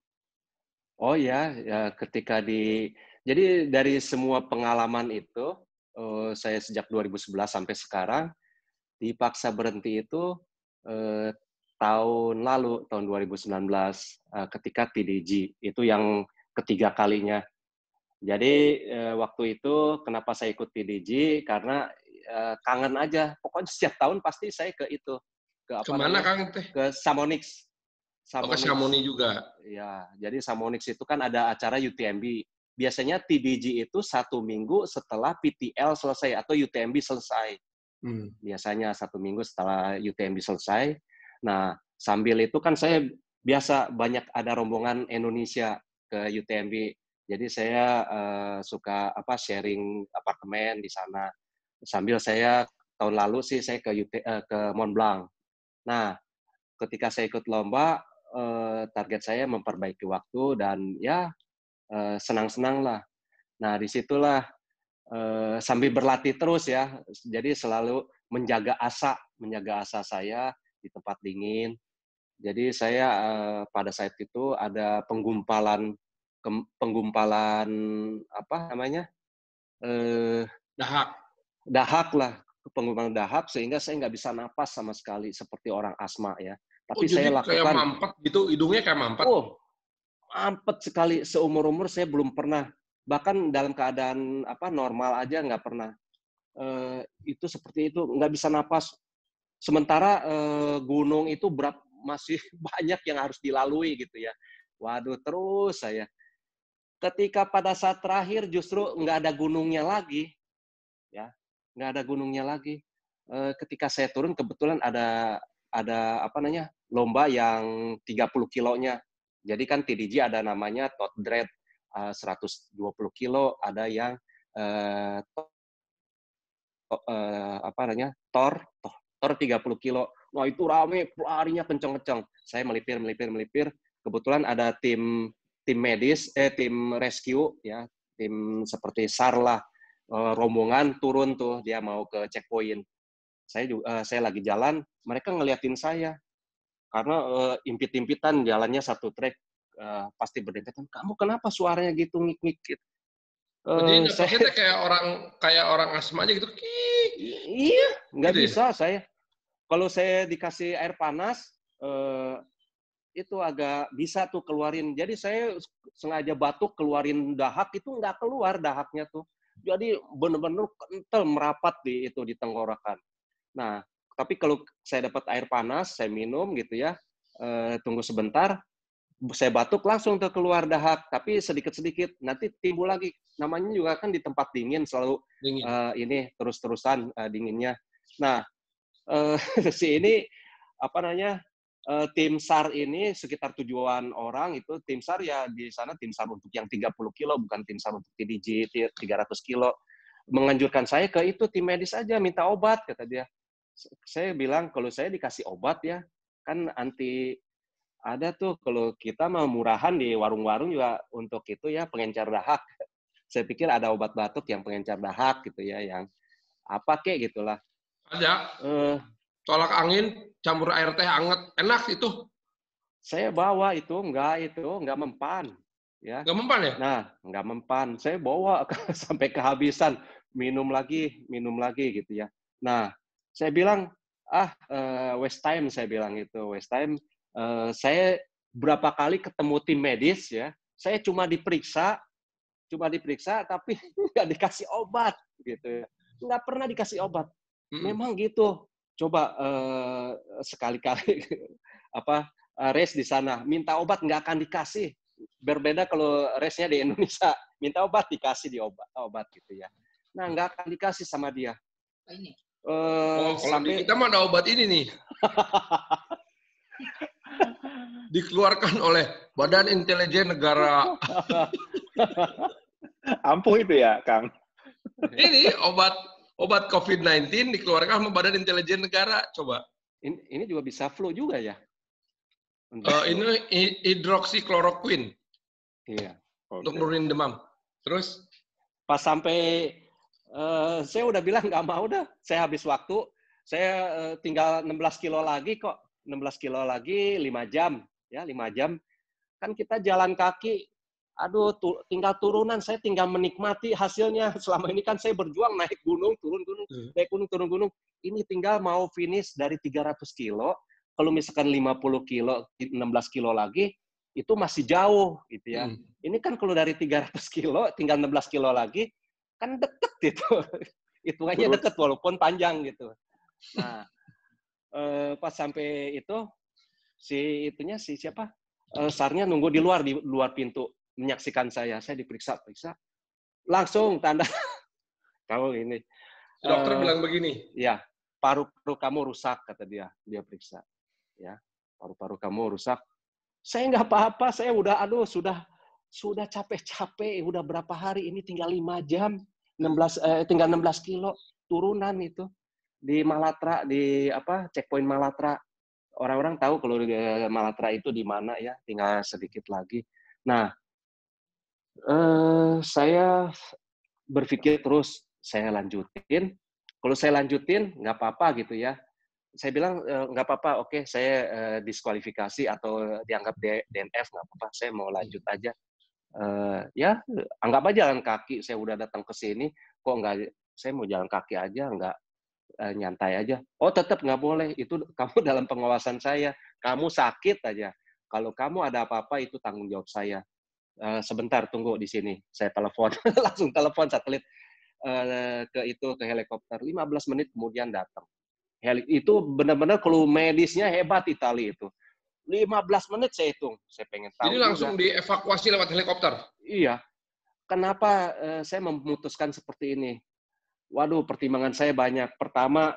[SPEAKER 3] Oh ya, ya ketika
[SPEAKER 4] di jadi dari semua pengalaman itu Eh, saya sejak 2011 sampai sekarang dipaksa berhenti itu eh, tahun lalu tahun 2019 eh, ketika PDG itu yang ketiga kalinya. Jadi waktu itu kenapa saya ikut PDG karena kangen aja. Pokoknya setiap tahun pasti saya ke itu ke apa? Kemana Kang teh? Ke Samonix. Samonix. Oh, ke Samoni juga. Ya, jadi Samonix itu kan ada acara UTMB biasanya TBG itu satu minggu setelah PTL selesai atau UTMB selesai. Hmm. Biasanya satu minggu setelah UTMB selesai. Nah, sambil itu kan saya biasa banyak ada rombongan Indonesia ke UTMB. Jadi saya uh, suka apa sharing apartemen di sana. Sambil saya tahun lalu sih saya ke UT, uh, eh, ke Mont Blanc. Nah, ketika saya ikut lomba eh, target saya memperbaiki waktu dan ya Eh, senang-senang lah. Nah, disitulah eh, sambil berlatih terus ya. Jadi selalu menjaga asa, menjaga asa saya di tempat dingin. Jadi saya eh, pada saat itu ada penggumpalan penggumpalan apa namanya? eh dahak. Dahak lah, penggumpalan dahak sehingga saya nggak bisa napas sama sekali seperti orang asma ya. Tapi oh, saya lakukan kayak mampet
[SPEAKER 3] gitu, hidungnya kayak mampet. Oh,
[SPEAKER 4] mampet sekali seumur umur saya belum pernah bahkan dalam keadaan apa normal aja nggak pernah eh, itu seperti itu nggak bisa napas sementara eh, gunung itu berat masih banyak yang harus dilalui gitu ya waduh terus saya ketika pada saat terakhir justru nggak ada gunungnya lagi ya nggak ada gunungnya lagi e, ketika saya turun kebetulan ada ada apa namanya lomba yang 30 kilonya jadi kan TDG ada namanya tot dread uh, 120 kilo, ada yang uh, to, uh, apa namanya tor, tor tor 30 kilo. Wah itu rame, larinya kenceng-kenceng. Saya melipir, melipir, melipir. Kebetulan ada tim tim medis, eh tim rescue ya, tim seperti SAR lah, uh, rombongan turun tuh dia mau ke checkpoint. Saya juga uh, saya lagi jalan, mereka ngeliatin saya karena uh, impit-impitan jalannya satu trek uh, pasti berdempetan. Kamu kenapa suaranya gitu ngik-ngik? Gitu?
[SPEAKER 3] Oh, jadi saya, saya kayak orang kayak orang asma aja gitu. Iya,
[SPEAKER 4] nggak gitu ya? bisa ya? saya. Kalau saya dikasih air panas, uh, itu agak bisa tuh keluarin. Jadi saya sengaja batuk keluarin dahak itu nggak keluar dahaknya tuh. Jadi bener-bener kental merapat di itu di tenggorokan. Nah, tapi kalau saya dapat air panas, saya minum gitu ya, e, tunggu sebentar, saya batuk langsung terkeluar dahak, tapi sedikit-sedikit nanti timbul lagi. Namanya juga kan di tempat dingin selalu dingin. E, ini terus-terusan e, dinginnya. Nah, e, si ini apa namanya? E, tim SAR ini sekitar tujuan orang itu tim SAR ya di sana tim SAR untuk yang 30 kilo bukan tim SAR untuk TDJ 300 kilo menganjurkan saya ke itu tim medis aja minta obat kata dia saya bilang kalau saya dikasih obat ya kan anti ada tuh kalau kita mau murahan di warung-warung juga untuk itu ya pengencer dahak. Saya pikir ada obat batuk yang pengencer dahak gitu ya yang apa kek gitulah. Ada. Uh, eh. Tolak angin campur air teh anget enak itu. Saya bawa itu enggak itu enggak mempan ya. Enggak mempan ya? Nah, enggak mempan. Saya bawa sampai kehabisan minum lagi, minum lagi gitu ya. Nah, saya bilang, ah uh, waste time saya bilang itu waste time. Uh, saya berapa kali ketemu tim medis ya, saya cuma diperiksa, cuma diperiksa tapi nggak dikasih obat gitu ya, nggak pernah dikasih obat. Memang gitu. Coba uh, sekali-kali apa res di sana, minta obat nggak akan dikasih. Berbeda kalau resnya di Indonesia, minta obat dikasih di obat, obat gitu ya. Nah nggak akan dikasih sama dia. Uh,
[SPEAKER 3] oh, kalau sampai... kita mah ada obat ini nih. Dikeluarkan oleh Badan Intelijen Negara. Ampuh itu ya, Kang. Ini obat obat COVID-19 dikeluarkan oleh Badan Intelijen Negara. Coba. Ini, ini juga bisa flu juga ya? Untuk uh, ini hidroksikloroquine. Iya. Okay. Untuk nurunin demam. Terus? Pas sampai Eh, saya udah bilang nggak mau dah. Saya habis waktu,
[SPEAKER 4] saya uh, tinggal 16 kilo lagi kok. 16 kilo lagi 5 jam, ya 5 jam. Kan kita jalan kaki, aduh tu, tinggal turunan, saya tinggal menikmati hasilnya. Selama ini kan saya berjuang naik gunung, turun gunung, hmm. naik gunung, turun gunung. Ini tinggal mau finish dari 300 kilo, kalau misalkan 50 kilo, 16 kilo lagi, itu masih jauh gitu ya. Hmm. Ini kan kalau dari 300 kilo tinggal 16 kilo lagi, kan deket gitu hitungannya deket walaupun panjang gitu nah eh, pas sampai itu si itunya si siapa eh, sarnya nunggu di luar di luar pintu menyaksikan saya saya diperiksa periksa langsung tanda kamu ini
[SPEAKER 3] dokter uh, bilang begini
[SPEAKER 4] ya paru-paru kamu rusak kata dia dia periksa ya paru-paru kamu rusak saya nggak apa-apa saya udah aduh sudah sudah capek-capek, udah berapa hari ini tinggal 5 jam, 16 eh, tinggal 16 kilo turunan itu di Malatra di apa checkpoint Malatra. Orang-orang tahu kalau di eh, Malatra itu di mana ya, tinggal sedikit lagi. Nah, eh, saya berpikir terus saya lanjutin. Kalau saya lanjutin nggak apa-apa gitu ya. Saya bilang eh, nggak apa-apa, oke saya eh, diskualifikasi atau dianggap DNF nggak apa-apa, saya mau lanjut aja
[SPEAKER 2] uh, ya
[SPEAKER 4] anggap aja jalan kaki saya udah datang ke sini kok nggak saya mau jalan kaki aja nggak uh, nyantai aja oh tetap nggak boleh itu kamu dalam pengawasan saya kamu sakit aja kalau kamu ada apa-apa itu tanggung jawab saya uh, sebentar tunggu di sini saya telepon langsung telepon satelit ke itu ke helikopter 15 menit kemudian datang Heli itu benar-benar kalau medisnya hebat Itali itu
[SPEAKER 3] 15 menit saya hitung. Saya pengen tahu. Jadi langsung juga. dievakuasi lewat helikopter?
[SPEAKER 4] Iya. Kenapa uh, saya memutuskan seperti ini? Waduh, pertimbangan saya banyak. Pertama,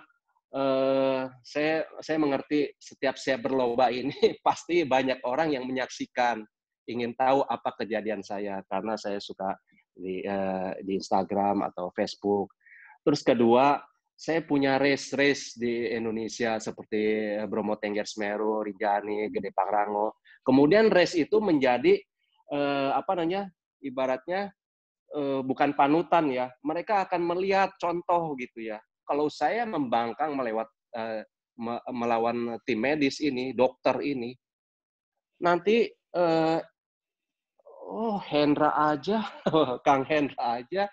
[SPEAKER 4] uh, saya saya mengerti setiap saya berlomba ini pasti banyak orang yang menyaksikan, ingin tahu apa kejadian saya karena saya suka di uh, di Instagram atau Facebook. Terus kedua, saya punya race-race di Indonesia seperti Bromo Tengger Semeru, Rinjani, Gede Pangrango. Kemudian race itu menjadi eh, apa namanya? ibaratnya eh, bukan panutan ya. Mereka akan melihat contoh gitu ya. Kalau saya membangkang melewat eh, melawan tim medis ini, dokter ini, nanti eh, oh Hendra aja, Kang Hendra aja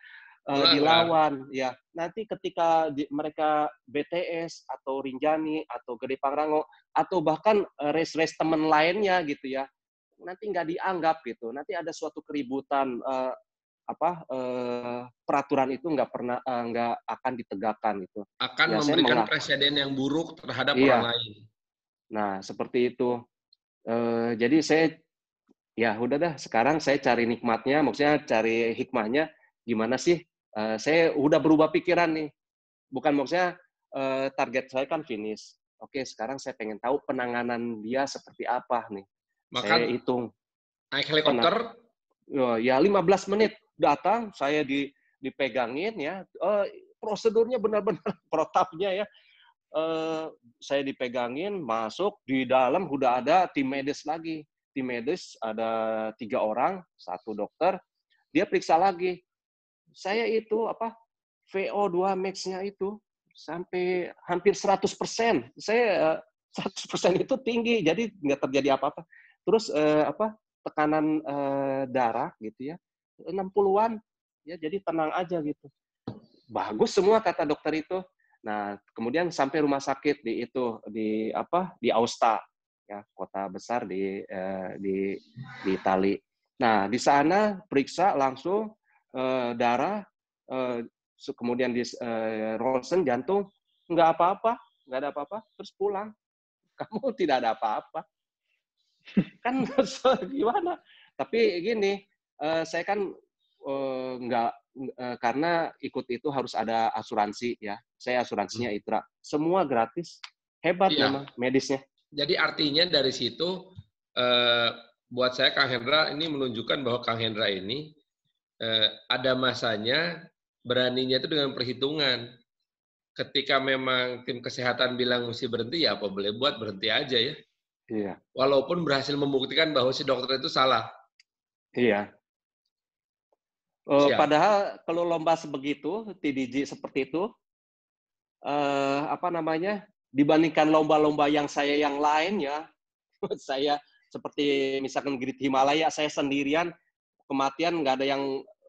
[SPEAKER 6] uh, dilawan
[SPEAKER 4] ya nanti ketika di, mereka BTS atau Rinjani atau Gede Pangrango atau bahkan uh, race-race teman lainnya gitu ya nanti nggak dianggap gitu nanti ada suatu keributan uh, apa uh, peraturan itu nggak pernah uh, nggak akan ditegakkan gitu akan ya, memberikan
[SPEAKER 3] presiden yang buruk terhadap iya. orang lain
[SPEAKER 4] nah seperti itu uh, jadi saya ya udah dah sekarang saya cari nikmatnya maksudnya cari hikmahnya gimana sih Eh, saya udah berubah pikiran nih. Bukan maksudnya uh, target saya kan finish. Oke, sekarang saya pengen tahu penanganan dia seperti apa nih. Maka saya hitung. Naik helikopter? Oh, ya ya, 15 menit datang, saya di, dipegangin ya. Uh, prosedurnya benar-benar protapnya ya. Uh, saya dipegangin, masuk di dalam udah ada tim medis lagi. Tim medis ada tiga orang, satu dokter. Dia periksa lagi saya itu apa VO2 max-nya itu sampai hampir 100 persen. Saya 100 eh, persen itu tinggi, jadi nggak terjadi apa-apa. Terus eh, apa tekanan eh, darah gitu ya, 60-an ya jadi tenang aja gitu. Bagus semua kata dokter itu. Nah, kemudian sampai rumah sakit di itu di apa di Austa ya, kota besar di eh, di di Itali. Nah, di sana periksa langsung uh, darah, uh, kemudian di uh, eh, Rosen jantung, nggak apa-apa, nggak ada apa-apa, terus pulang. Kamu tidak ada apa-apa. Kan gimana? Tapi gini, uh, saya kan uh, nggak uh, karena ikut itu harus ada asuransi ya. Saya asuransinya hmm. Itra. Semua
[SPEAKER 3] gratis. Hebat iya. memang medisnya. Jadi artinya dari situ uh, buat saya Kang Hendra ini menunjukkan bahwa Kang Hendra ini eh, ada masanya beraninya itu dengan perhitungan. Ketika memang tim kesehatan bilang mesti berhenti, ya apa boleh buat berhenti aja ya. Iya. Walaupun berhasil membuktikan bahwa si dokter itu salah. Iya. Uh, padahal
[SPEAKER 4] kalau lomba sebegitu, TDG seperti itu, uh, apa namanya, dibandingkan lomba-lomba yang saya yang lain ya, saya seperti misalkan Grid Himalaya, saya sendirian, kematian nggak ada yang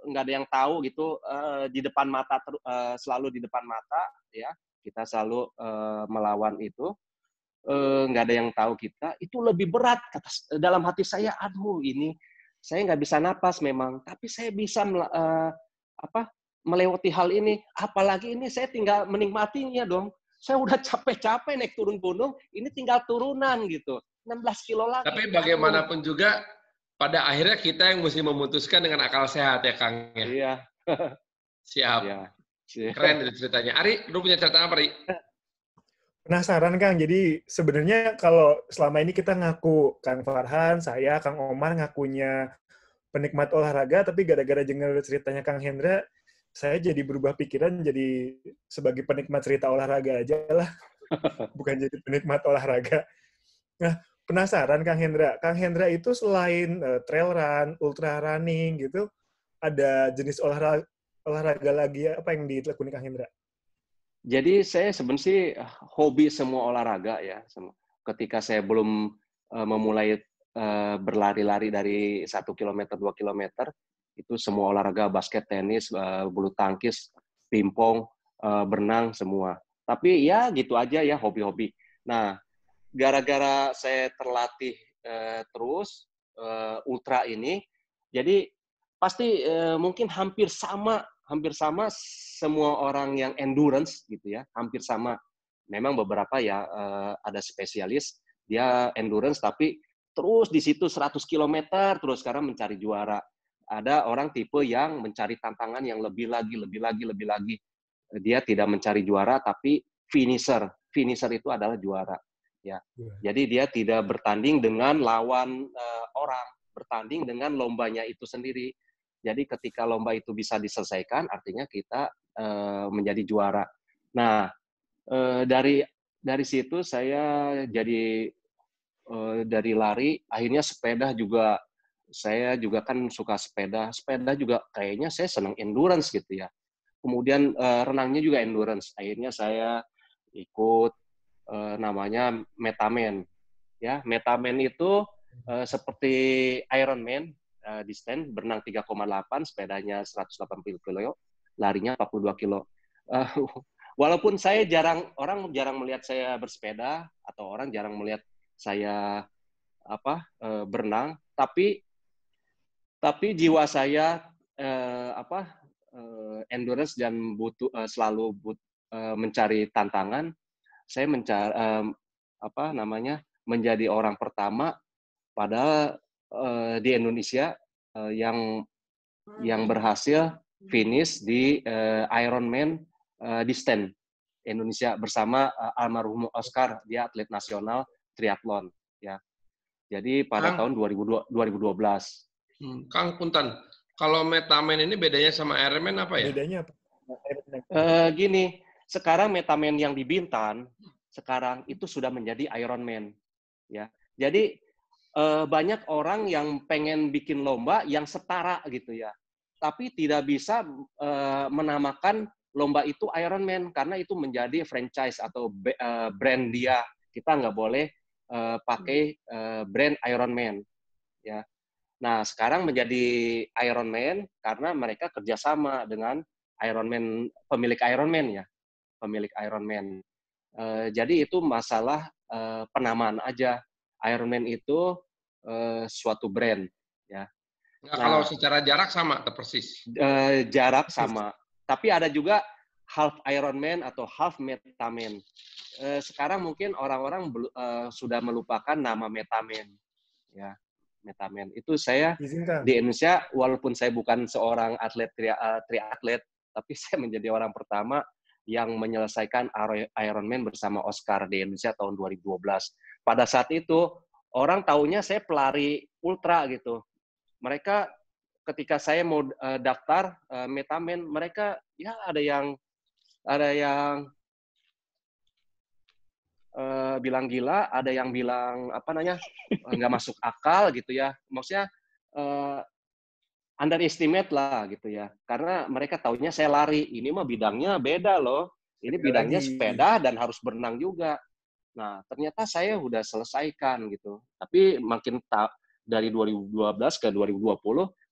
[SPEAKER 4] nggak ada yang tahu gitu uh, di depan mata ter, uh, eh, selalu di depan mata ya kita selalu uh, melawan itu nggak uh, ada yang tahu kita itu lebih berat kata dalam hati saya aduh ini saya nggak bisa napas memang tapi saya bisa uh, apa melewati hal ini apalagi ini saya tinggal menikmatinya dong saya udah capek-capek naik turun gunung ini tinggal turunan gitu 16 kilo lagi tapi bagaimanapun
[SPEAKER 3] juga pada akhirnya kita yang mesti memutuskan dengan akal sehat ya Kang ya. Iya. Siap. Iya. Keren dari ceritanya. Ari, lu punya cerita apa, Ari?
[SPEAKER 5] Penasaran Kang, jadi sebenarnya kalau selama ini kita ngaku Kang Farhan, saya, Kang Omar ngakunya penikmat olahraga, tapi gara-gara dengar ceritanya Kang Hendra, saya jadi berubah pikiran jadi sebagai penikmat cerita olahraga aja lah. Bukan jadi penikmat olahraga. Nah, penasaran Kang Hendra. Kang Hendra itu selain uh, trail run, ultra running gitu, ada jenis olahraga olahraga lagi apa yang ditekuni Kang Hendra?
[SPEAKER 4] Jadi saya sebenarnya eh, hobi semua olahraga ya. Ketika saya belum uh, memulai uh, berlari-lari dari satu kilometer dua kilometer itu semua olahraga basket, tenis, uh, bulu tangkis, pingpong, uh, berenang semua. Tapi ya gitu aja ya hobi-hobi. Nah gara-gara saya terlatih eh, terus eh, ultra ini, jadi pasti eh, mungkin hampir sama, hampir sama semua orang yang endurance gitu ya, hampir sama. Memang beberapa ya eh, ada spesialis dia endurance tapi terus di situ 100 km terus sekarang mencari juara. Ada orang tipe yang mencari tantangan yang lebih lagi, lebih lagi, lebih lagi. Dia tidak mencari juara tapi finisher. Finisher itu adalah juara ya. Iya. Jadi dia tidak bertanding dengan lawan uh, orang, bertanding dengan lombanya itu sendiri. Jadi ketika lomba itu bisa diselesaikan, artinya kita uh, menjadi juara. Nah, uh, dari dari situ saya jadi uh, dari lari, akhirnya sepeda juga saya juga kan suka sepeda. Sepeda juga kayaknya saya senang endurance gitu ya. Kemudian uh, renangnya juga endurance. Akhirnya saya ikut uh, namanya metamen. Ya, metamen itu uh, seperti Ironman uh, eh, distance berenang 3,8, sepedanya 180 kilo, larinya 42 kilo. Uh, walaupun saya jarang orang jarang melihat saya bersepeda atau orang jarang melihat saya apa uh, berenang, tapi tapi jiwa saya uh, apa uh, endurance dan butuh uh, selalu but, uh, mencari tantangan saya mencari um, apa namanya menjadi orang pertama padahal uh, di Indonesia uh, yang yang berhasil finish di uh, eh, Ironman uh, distance Indonesia bersama uh, almarhum Oscar dia atlet nasional triathlon ya. Jadi pada Kang, tahun 2012.
[SPEAKER 3] Hmm, Kang Puntan, kalau Metamen ini bedanya sama Ironman apa ya? Bedanya apa?
[SPEAKER 4] Uh, gini,
[SPEAKER 3] sekarang Metamen yang di Bintan
[SPEAKER 4] sekarang itu sudah menjadi Iron Man. Ya. Jadi eh, banyak orang yang pengen bikin lomba yang setara gitu ya. Tapi tidak bisa eh, menamakan lomba itu Iron Man karena itu menjadi franchise atau eh, brand dia. Kita nggak boleh pakai brand Iron Man. Ya. Nah, sekarang menjadi Iron Man karena mereka kerjasama dengan Iron Man, pemilik Iron Man ya pemilik Ironman. Uh, eh, jadi itu masalah uh, penamaan aja. Iron Man itu uh, suatu brand,
[SPEAKER 3] ya. Nah, nah, kalau secara jarak sama, persis.
[SPEAKER 4] Uh, jarak sama, tapi ada juga half Iron Man atau half Man. Uh, sekarang mungkin orang-orang uh, sudah melupakan nama Man, ya. Man itu saya
[SPEAKER 2] Izinkan. di
[SPEAKER 4] Indonesia walaupun saya bukan seorang atlet tri, uh, triatlet tapi saya menjadi orang pertama yang menyelesaikan Iron Man bersama Oscar di Indonesia tahun 2012. Pada saat itu orang tahunya saya pelari ultra gitu. Mereka ketika saya mau eh, daftar eh, Metamen, mereka ya ada yang ada yang uh, bilang gila, ada yang bilang apa namanya nggak masuk akal gitu ya. Maksudnya uh, underestimate lah gitu ya. Karena mereka taunya saya lari, ini mah bidangnya beda loh. Ini bidangnya sepeda dan harus berenang juga. Nah, ternyata saya udah selesaikan gitu. Tapi makin tak dari 2012 ke 2020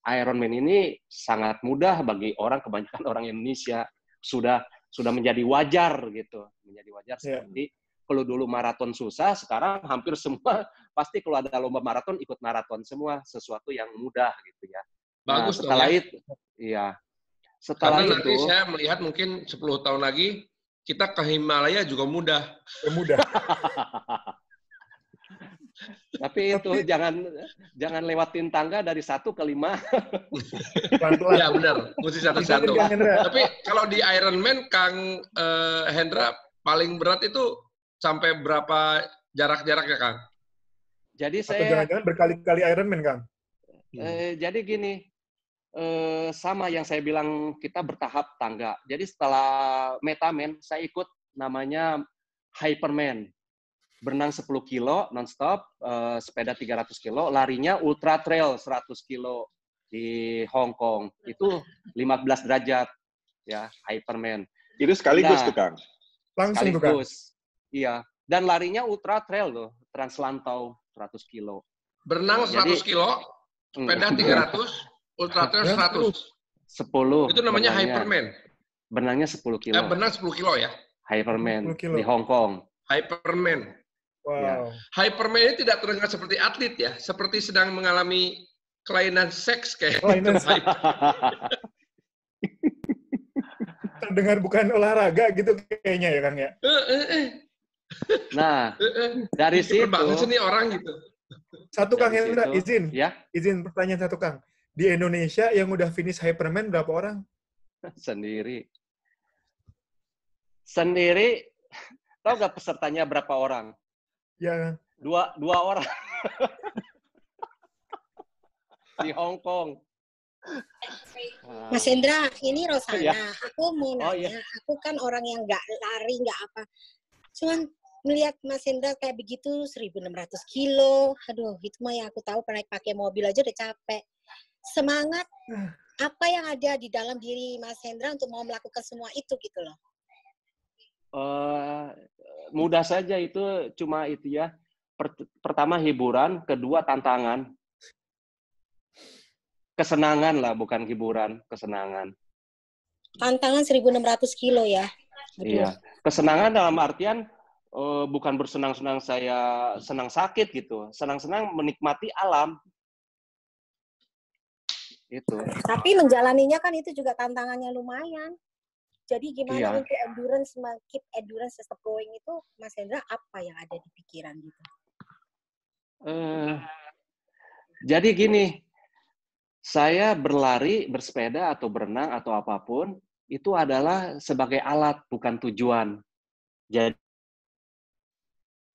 [SPEAKER 4] Ironman ini sangat mudah bagi orang kebanyakan orang Indonesia sudah sudah menjadi wajar gitu, menjadi wajar yeah. seperti kalau dulu maraton susah, sekarang hampir semua pasti kalau ada lomba maraton ikut maraton
[SPEAKER 3] semua, sesuatu yang mudah gitu ya.
[SPEAKER 4] Nah, Bagus nah, setelah ya. itu, iya. Setelah
[SPEAKER 3] Karena itu, nanti saya melihat mungkin 10 tahun lagi kita ke Himalaya juga mudah. Ya, mudah.
[SPEAKER 4] Tapi itu Tapi... jangan
[SPEAKER 3] jangan lewatin tangga dari satu ke lima. Iya benar, mesti satu-satu. Tapi kalau di Ironman Kang eh, Hendra paling berat itu sampai berapa jarak-jaraknya Kang? Jadi Atau saya jangan-jangan
[SPEAKER 4] berkali-kali Ironman Kang? Eh, hmm. Jadi gini, eh, sama yang saya bilang kita bertahap tangga. Jadi setelah Metamen saya ikut namanya Hyperman. Berenang 10 kilo nonstop, eh, sepeda 300 kilo, larinya ultra trail 100 kilo di Hong Kong. Itu 15 derajat ya, Hyperman. Itu sekaligus nah, tuh Kang. Langsung sekaligus. Tuh, Iya, dan larinya ultra trail loh, Translantau 100 kilo.
[SPEAKER 3] Berenang 100 Jadi, kilo, sepeda 300, hmm. Ultra Trail 100.
[SPEAKER 4] 10. Itu namanya benangnya, Hyperman. Benangnya 10 kilo. Eh, benang 10 kilo ya. Hyperman kilo. di Hong Kong.
[SPEAKER 3] Hyperman. Wow. Ya. Hyperman ini tidak terdengar seperti atlet ya, seperti sedang mengalami kelainan seks kayak. Kelainan gitu. seks.
[SPEAKER 5] terdengar bukan olahraga gitu kayaknya ya Kang ya.
[SPEAKER 3] Eh, eh, eh.
[SPEAKER 2] Nah, dari situ. Bahasa sini orang gitu.
[SPEAKER 5] Satu Kang Hendra, izin. Ya? Izin pertanyaan satu Kang di Indonesia yang udah finish Hyperman berapa orang?
[SPEAKER 4] Sendiri. Sendiri, tau gak pesertanya berapa orang? Ya. Dua, dua orang. di Hong Kong. Mas Indra,
[SPEAKER 6] ini Rosana. Ya. Aku mau oh, iya. nanya, oh, ya. aku kan orang yang nggak lari, nggak apa. Cuman melihat Mas Hendra kayak begitu 1600 kilo. Aduh, itu mah ya aku tahu pernah pakai mobil aja udah capek semangat ah. apa yang ada di dalam diri Mas Hendra untuk mau melakukan semua itu gitu loh?
[SPEAKER 2] Uh,
[SPEAKER 4] mudah saja itu cuma itu ya. Pertama hiburan, kedua tantangan, kesenangan lah bukan hiburan, kesenangan.
[SPEAKER 6] Tantangan 1.600 kilo ya?
[SPEAKER 4] Betul. Iya, kesenangan dalam artian uh, bukan bersenang-senang saya senang sakit gitu, senang-senang menikmati alam
[SPEAKER 2] itu
[SPEAKER 6] tapi menjalaninya kan itu juga tantangannya lumayan jadi gimana iya. untuk endurance keep endurance tetap going itu Mas Hendra apa yang ada di pikiran gitu uh,
[SPEAKER 4] jadi gini saya berlari bersepeda atau berenang atau apapun itu adalah sebagai alat bukan tujuan jadi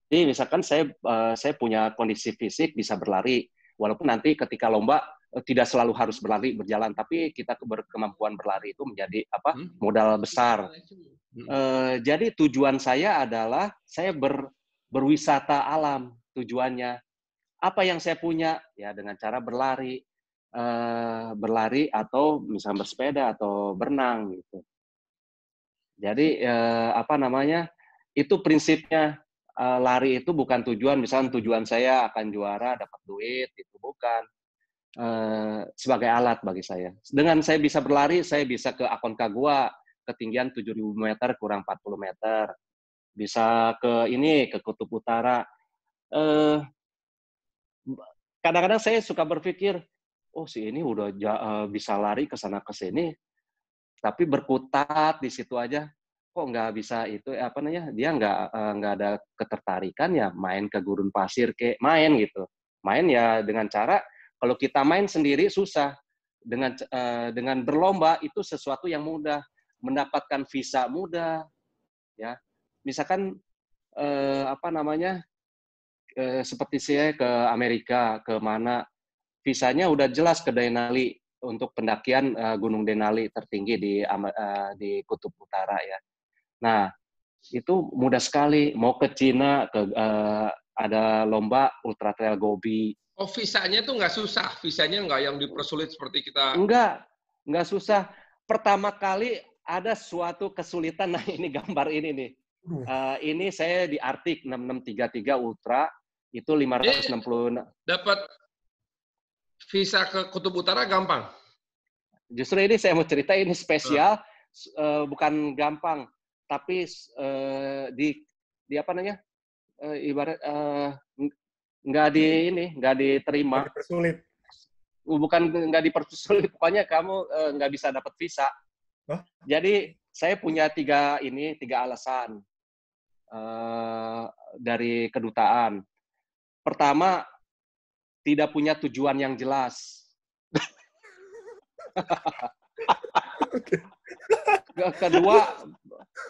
[SPEAKER 4] jadi misalkan saya eh, saya punya kondisi fisik bisa berlari, walaupun nanti ketika lomba Eh, tidak selalu harus berlari berjalan tapi kita berkemampuan berlari itu menjadi apa hmm. modal besar hmm. E, jadi tujuan saya adalah saya ber, berwisata alam tujuannya apa yang saya punya ya dengan cara berlari e, berlari atau misalnya bersepeda atau berenang gitu jadi e, apa namanya itu prinsipnya e, lari itu bukan tujuan misalnya tujuan saya akan juara dapat
[SPEAKER 2] duit itu
[SPEAKER 4] bukan Eh, sebagai alat bagi saya. Dengan saya bisa berlari, saya bisa ke Aconcagua ketinggian 7.000 meter kurang 40 meter. Bisa ke ini ke Kutub Utara. Eh, kadang-kadang saya suka berpikir, oh si ini udah eh, bisa lari ke sana ke sini, tapi berkutat di situ aja. Kok nggak bisa itu apa namanya? Dia nggak nggak ada ketertarikan ya main ke gurun pasir kayak main gitu. Main ya dengan cara kalau kita main sendiri susah. Dengan uh, dengan berlomba itu sesuatu yang mudah, mendapatkan visa mudah, ya. Misalkan uh, apa namanya? Uh, seperti saya ke Amerika, ke mana visanya udah jelas ke Denali untuk pendakian uh, Gunung Denali tertinggi di uh, di Kutub Utara ya. Nah, itu mudah sekali mau ke Cina ke uh, ada lomba ultra trail Gobi
[SPEAKER 3] Oh, visanya tuh nggak susah. Visanya nggak yang dipersulit seperti kita.
[SPEAKER 4] Nggak, nggak susah. Pertama kali ada suatu kesulitan. Nah, ini gambar ini nih. Uh, ini saya di Artik 6633 Ultra itu 560.
[SPEAKER 3] Dapat visa ke Kutub Utara gampang. Justru ini saya mau cerita
[SPEAKER 4] ini spesial uh. Uh, bukan gampang tapi uh, di di apa namanya? Uh, ibarat uh, nggak di ini nggak diterima dipersulit bukan nggak dipersulit pokoknya kamu uh, nggak bisa dapat visa huh? jadi saya punya tiga ini tiga alasan uh, dari kedutaan pertama tidak punya tujuan yang jelas kedua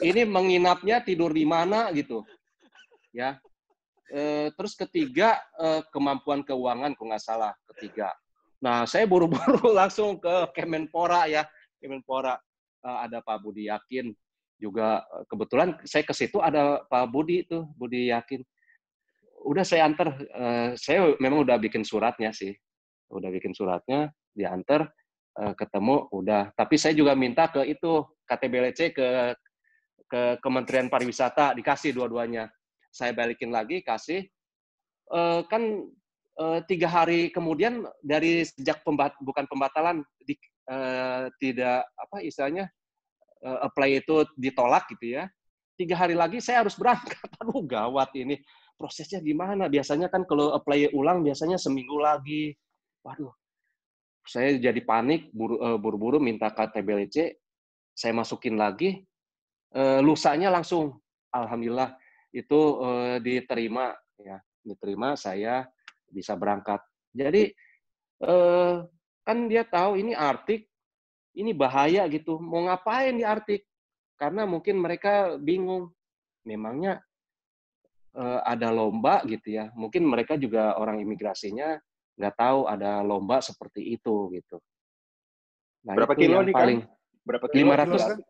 [SPEAKER 4] ini menginapnya tidur di mana gitu ya Eh, terus ketiga e, kemampuan keuangan kalau nggak salah ketiga. Nah saya buru-buru langsung ke Kemenpora ya Kemenpora e, ada Pak Budi Yakin juga kebetulan saya ke situ ada Pak Budi tuh Budi Yakin. Udah saya antar, e, saya memang udah bikin suratnya sih, udah bikin suratnya diantar ketemu udah. Tapi saya juga minta ke itu KTBLC ke ke Kementerian Pariwisata dikasih dua-duanya saya balikin lagi kasih uh, kan uh, tiga hari kemudian dari sejak pembat bukan pembatalan di, uh, tidak apa istilahnya uh, apply itu ditolak gitu ya tiga hari lagi saya harus berangkat aduh gawat ini prosesnya gimana biasanya kan kalau apply ulang biasanya seminggu lagi waduh saya jadi panik buru-buru minta ke TBLC saya masukin lagi lusanya langsung alhamdulillah itu uh, diterima ya diterima saya bisa berangkat jadi uh, kan dia tahu ini artik ini bahaya gitu mau ngapain di artik karena mungkin mereka bingung memangnya uh, ada lomba gitu ya mungkin mereka juga orang imigrasinya nggak tahu ada lomba seperti itu gitu nah, berapa itu kilo nih paling kan? berapa kilo 500 kilo,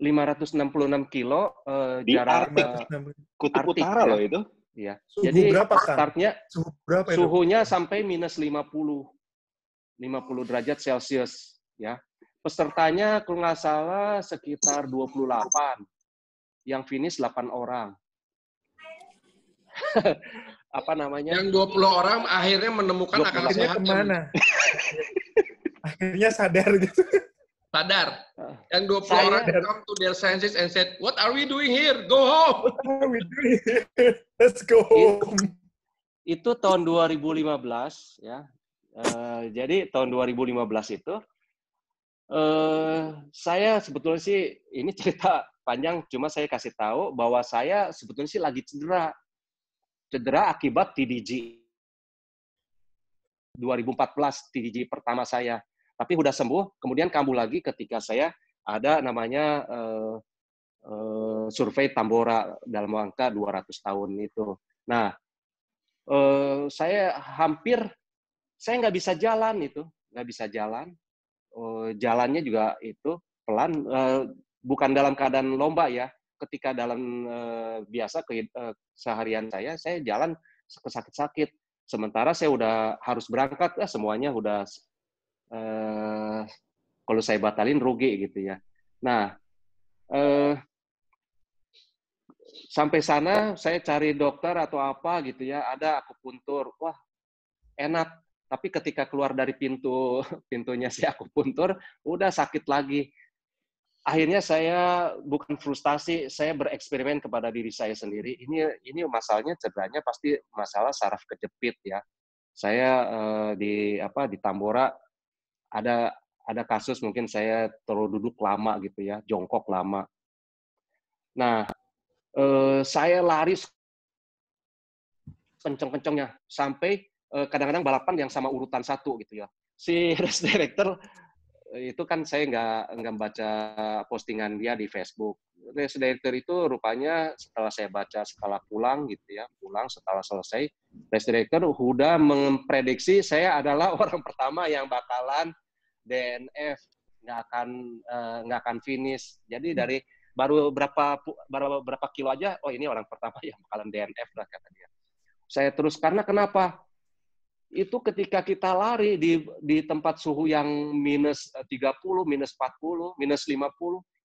[SPEAKER 4] 566 kilo
[SPEAKER 2] uh, di jarak Arctic. Uh,
[SPEAKER 4] Kutub Arctic, Utara ya. loh itu.
[SPEAKER 2] Iya. Suhu Jadi berapa, kan? startnya suhu berapa itu?
[SPEAKER 4] Suhunya sampai minus 50 50 derajat Celcius ya. Pesertanya kalau nggak salah sekitar 28. Yang finish 8 orang.
[SPEAKER 3] apa namanya? Yang 20 orang akhirnya menemukan akal sehat. Kemana?
[SPEAKER 5] akhirnya sadar gitu.
[SPEAKER 3] Sadar yang dua puluh orang come to their senses and said, what are we doing here? Go home! What are we doing
[SPEAKER 4] here? Let's go home! Itu, itu tahun 2015, ya. Uh, jadi tahun 2015 itu, uh, saya sebetulnya sih, ini cerita panjang, cuma saya kasih tahu bahwa saya sebetulnya sih lagi cedera. Cedera akibat TDG. 2014 TDG pertama saya. Tapi udah sembuh, kemudian kambuh lagi ketika saya ada namanya uh, uh, survei Tambora dalam angka 200 tahun itu. Nah, uh, saya hampir saya nggak bisa jalan itu, nggak bisa jalan. Uh, jalannya juga itu pelan, uh, bukan dalam keadaan lomba ya. Ketika dalam uh, biasa ke, uh, seharian saya, saya jalan kesakit-sakit. Sementara saya udah harus berangkat, ya semuanya udah uh, kalau saya batalin rugi gitu ya. Nah, eh, sampai sana saya cari dokter atau apa gitu ya, ada aku puntur, wah enak. Tapi ketika keluar dari pintu pintunya si puntur, udah sakit lagi. Akhirnya saya bukan frustasi, saya bereksperimen kepada diri saya sendiri. Ini ini masalahnya cederanya pasti masalah saraf kejepit ya. Saya eh, di apa di Tambora ada ada kasus mungkin saya terlalu duduk lama gitu ya, jongkok lama. Nah, eh, saya lari kenceng-kencengnya sampai eh, kadang-kadang balapan yang sama urutan satu gitu ya. Si race director eh, itu kan saya nggak nggak baca postingan dia di Facebook. Race director itu rupanya setelah saya baca skala pulang gitu ya, pulang setelah selesai, race director udah memprediksi saya adalah orang pertama yang bakalan DNF nggak akan eh, nggak uh, akan finish jadi hmm. dari baru berapa baru berapa kilo aja oh ini orang pertama yang bakalan DNF lah kata dia saya terus karena kenapa itu ketika kita lari di di tempat suhu yang minus 30, eh, minus 40, minus 50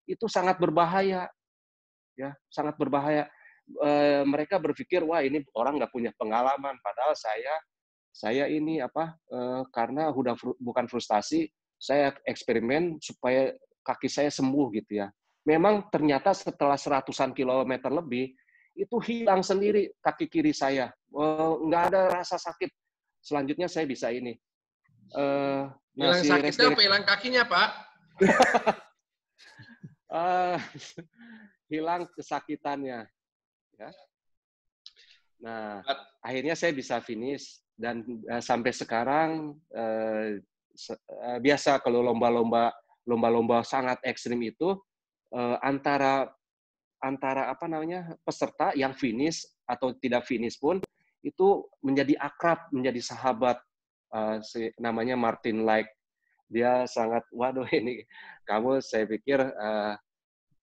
[SPEAKER 4] itu sangat berbahaya ya sangat berbahaya e, mereka berpikir wah ini orang nggak punya pengalaman padahal saya saya ini apa e, karena udah fru, bukan frustasi saya eksperimen supaya kaki saya sembuh gitu ya. Memang ternyata setelah seratusan kilometer lebih, itu hilang sendiri kaki kiri saya. Nggak ada rasa sakit. Selanjutnya saya bisa ini. Eh, hilang uh, sakitnya apa hilang
[SPEAKER 3] kakinya, Pak?
[SPEAKER 4] uh, hilang kesakitannya. Ya. Nah, akhirnya saya bisa finish dan uh, sampai sekarang uh, Eh, biasa kalau lomba-lomba lomba-lomba sangat ekstrim itu eh, antara antara apa namanya peserta yang finish atau tidak finish pun itu menjadi akrab menjadi sahabat eh, namanya Martin Like dia sangat waduh ini kamu saya pikir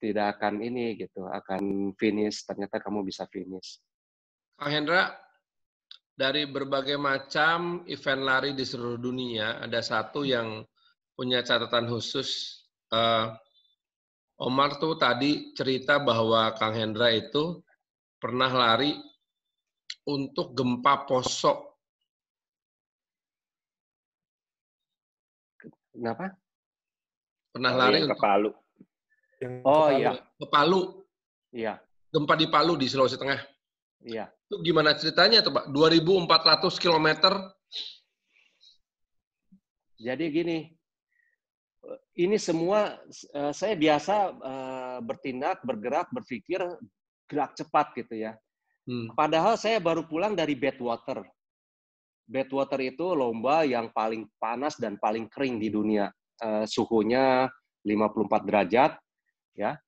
[SPEAKER 4] tidak akan ini gitu akan finish ternyata kamu bisa finish
[SPEAKER 3] Kang Hendra dari berbagai macam event lari di seluruh dunia, ada satu hmm. yang punya catatan khusus. Uh, Omar tuh tadi cerita bahwa Kang Hendra itu pernah lari untuk gempa posok. Kenapa?
[SPEAKER 1] Pernah oh, lari iya, oh, ke Palu.
[SPEAKER 3] oh iya. Ke Palu. Iya. Gempa di Palu di Sulawesi Tengah. Iya. Itu gimana ceritanya tuh Pak? 2400 km? Jadi gini,
[SPEAKER 4] ini semua eh, saya biasa eh, bertindak, bergerak, berpikir gerak cepat gitu ya. Hmm. Padahal saya baru pulang dari Badwater. Badwater itu lomba yang paling panas dan paling kering di dunia. Eh, suhunya 54 derajat, ya.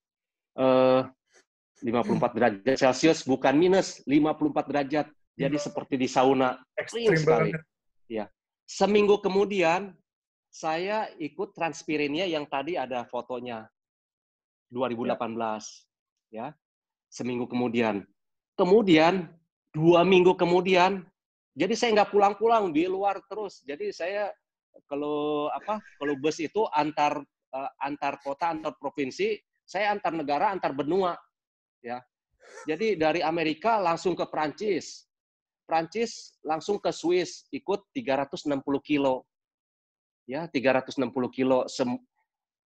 [SPEAKER 4] 54 derajat Celcius bukan minus 54 derajat. Jadi hmm. seperti di sauna
[SPEAKER 2] ekstrim sekali.
[SPEAKER 4] Ya. Seminggu kemudian saya ikut transpirinnya yang tadi ada fotonya 2018 ya. Seminggu kemudian. Kemudian dua minggu kemudian jadi saya nggak pulang-pulang di luar terus. Jadi saya kalau apa kalau bus itu antar eh, antar kota antar provinsi saya antar negara antar benua ya. Jadi dari Amerika langsung ke Prancis. Prancis langsung ke Swiss ikut 360 kilo. Ya, 360 kilo.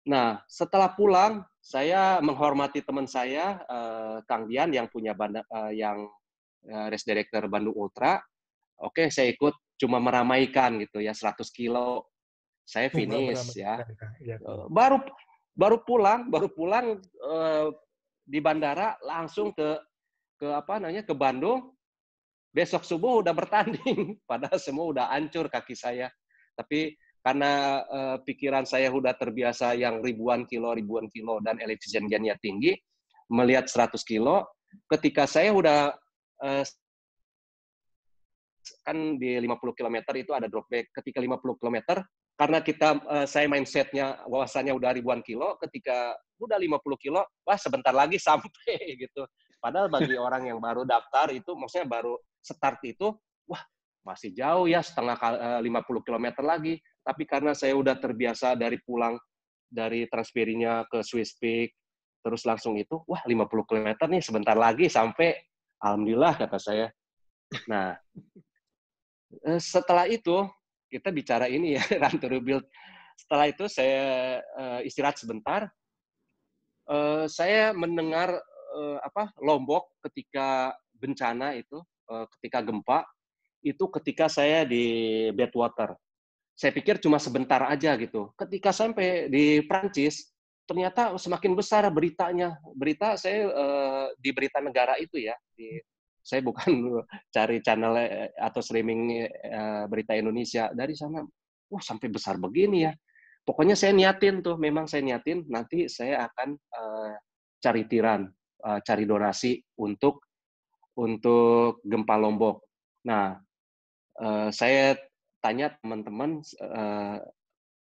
[SPEAKER 4] Nah, setelah pulang saya menghormati teman saya eh, Kang Dian yang punya banda, eh, yang eh, race director Bandung Ultra. Oke, saya ikut cuma meramaikan gitu ya 100 kilo. Saya oh, finish ya. ya iya, baru baru pulang, baru pulang eh, di bandara langsung ke ke apa namanya ke Bandung. Besok subuh udah bertanding, padahal semua udah hancur kaki saya. Tapi karena uh, pikiran saya sudah terbiasa yang ribuan kilo, ribuan kilo dan gainnya tinggi, melihat 100 kilo, ketika saya udah uh, kan di 50 km itu ada drop back. Ketika 50 km karena kita uh, saya mindsetnya wawasannya udah ribuan kilo, ketika udah 50 kilo, wah sebentar lagi sampai gitu. Padahal bagi orang yang baru daftar itu, maksudnya baru start itu, wah masih jauh ya setengah 50 eh, km lagi. Tapi karena saya udah terbiasa dari pulang dari Transpirinya ke Swiss Peak, terus langsung itu, wah 50 km nih sebentar lagi sampai, alhamdulillah kata saya. Nah, eh, setelah itu kita bicara ini ya run to rebuild. Setelah itu saya uh, istirahat sebentar. Uh, saya mendengar uh, apa Lombok ketika bencana itu, uh, ketika gempa itu ketika saya di Water. Saya pikir cuma sebentar aja gitu. Ketika sampai di Prancis, ternyata semakin besar beritanya. Berita saya uh, di berita negara itu ya di saya bukan cari channel eh, atau streaming eh, berita Indonesia dari sana wah sampai besar begini ya pokoknya saya niatin tuh memang saya niatin nanti saya akan eh, cari tiran cari donasi untuk untuk gempa Lombok nah saya tanya teman-teman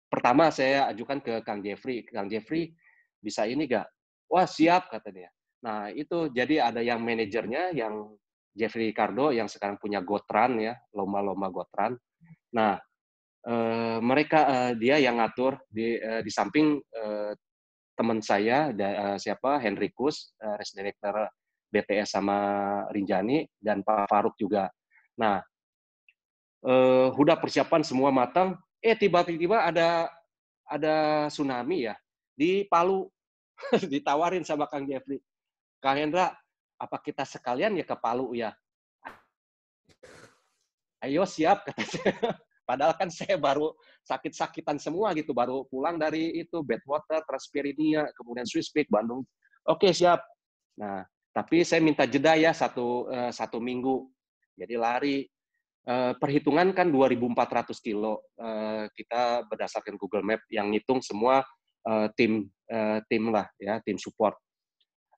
[SPEAKER 4] pertama saya ajukan ke Kang Jeffrey Kang Jeffrey bisa ini gak wah siap kata dia nah itu jadi ada yang manajernya yang Jeffrey Ricardo yang sekarang punya Gotran ya, lomba-lomba Gotran. Nah, uh, mereka uh, dia yang ngatur di uh, di samping uh, teman saya da, uh, siapa Henrikus, uh, Res director BTS sama Rinjani dan Pak Faruk juga. Nah, uh, udah persiapan semua matang, eh tiba-tiba ada ada tsunami ya di Palu ditawarin sama Kang Jeffrey. Kang Hendra, apa kita sekalian ya ke Palu ya? Ayo siap, kata saya. Padahal kan saya baru sakit-sakitan semua gitu, baru pulang dari itu badwater Transpirinia, kemudian Swiss Peak, Bandung. Oke siap. Nah, tapi saya minta jeda ya satu eh, satu minggu. Jadi lari eh, perhitungan kan 2.400 kilo. Eh, kita berdasarkan Google Map yang ngitung semua tim tim lah ya tim support.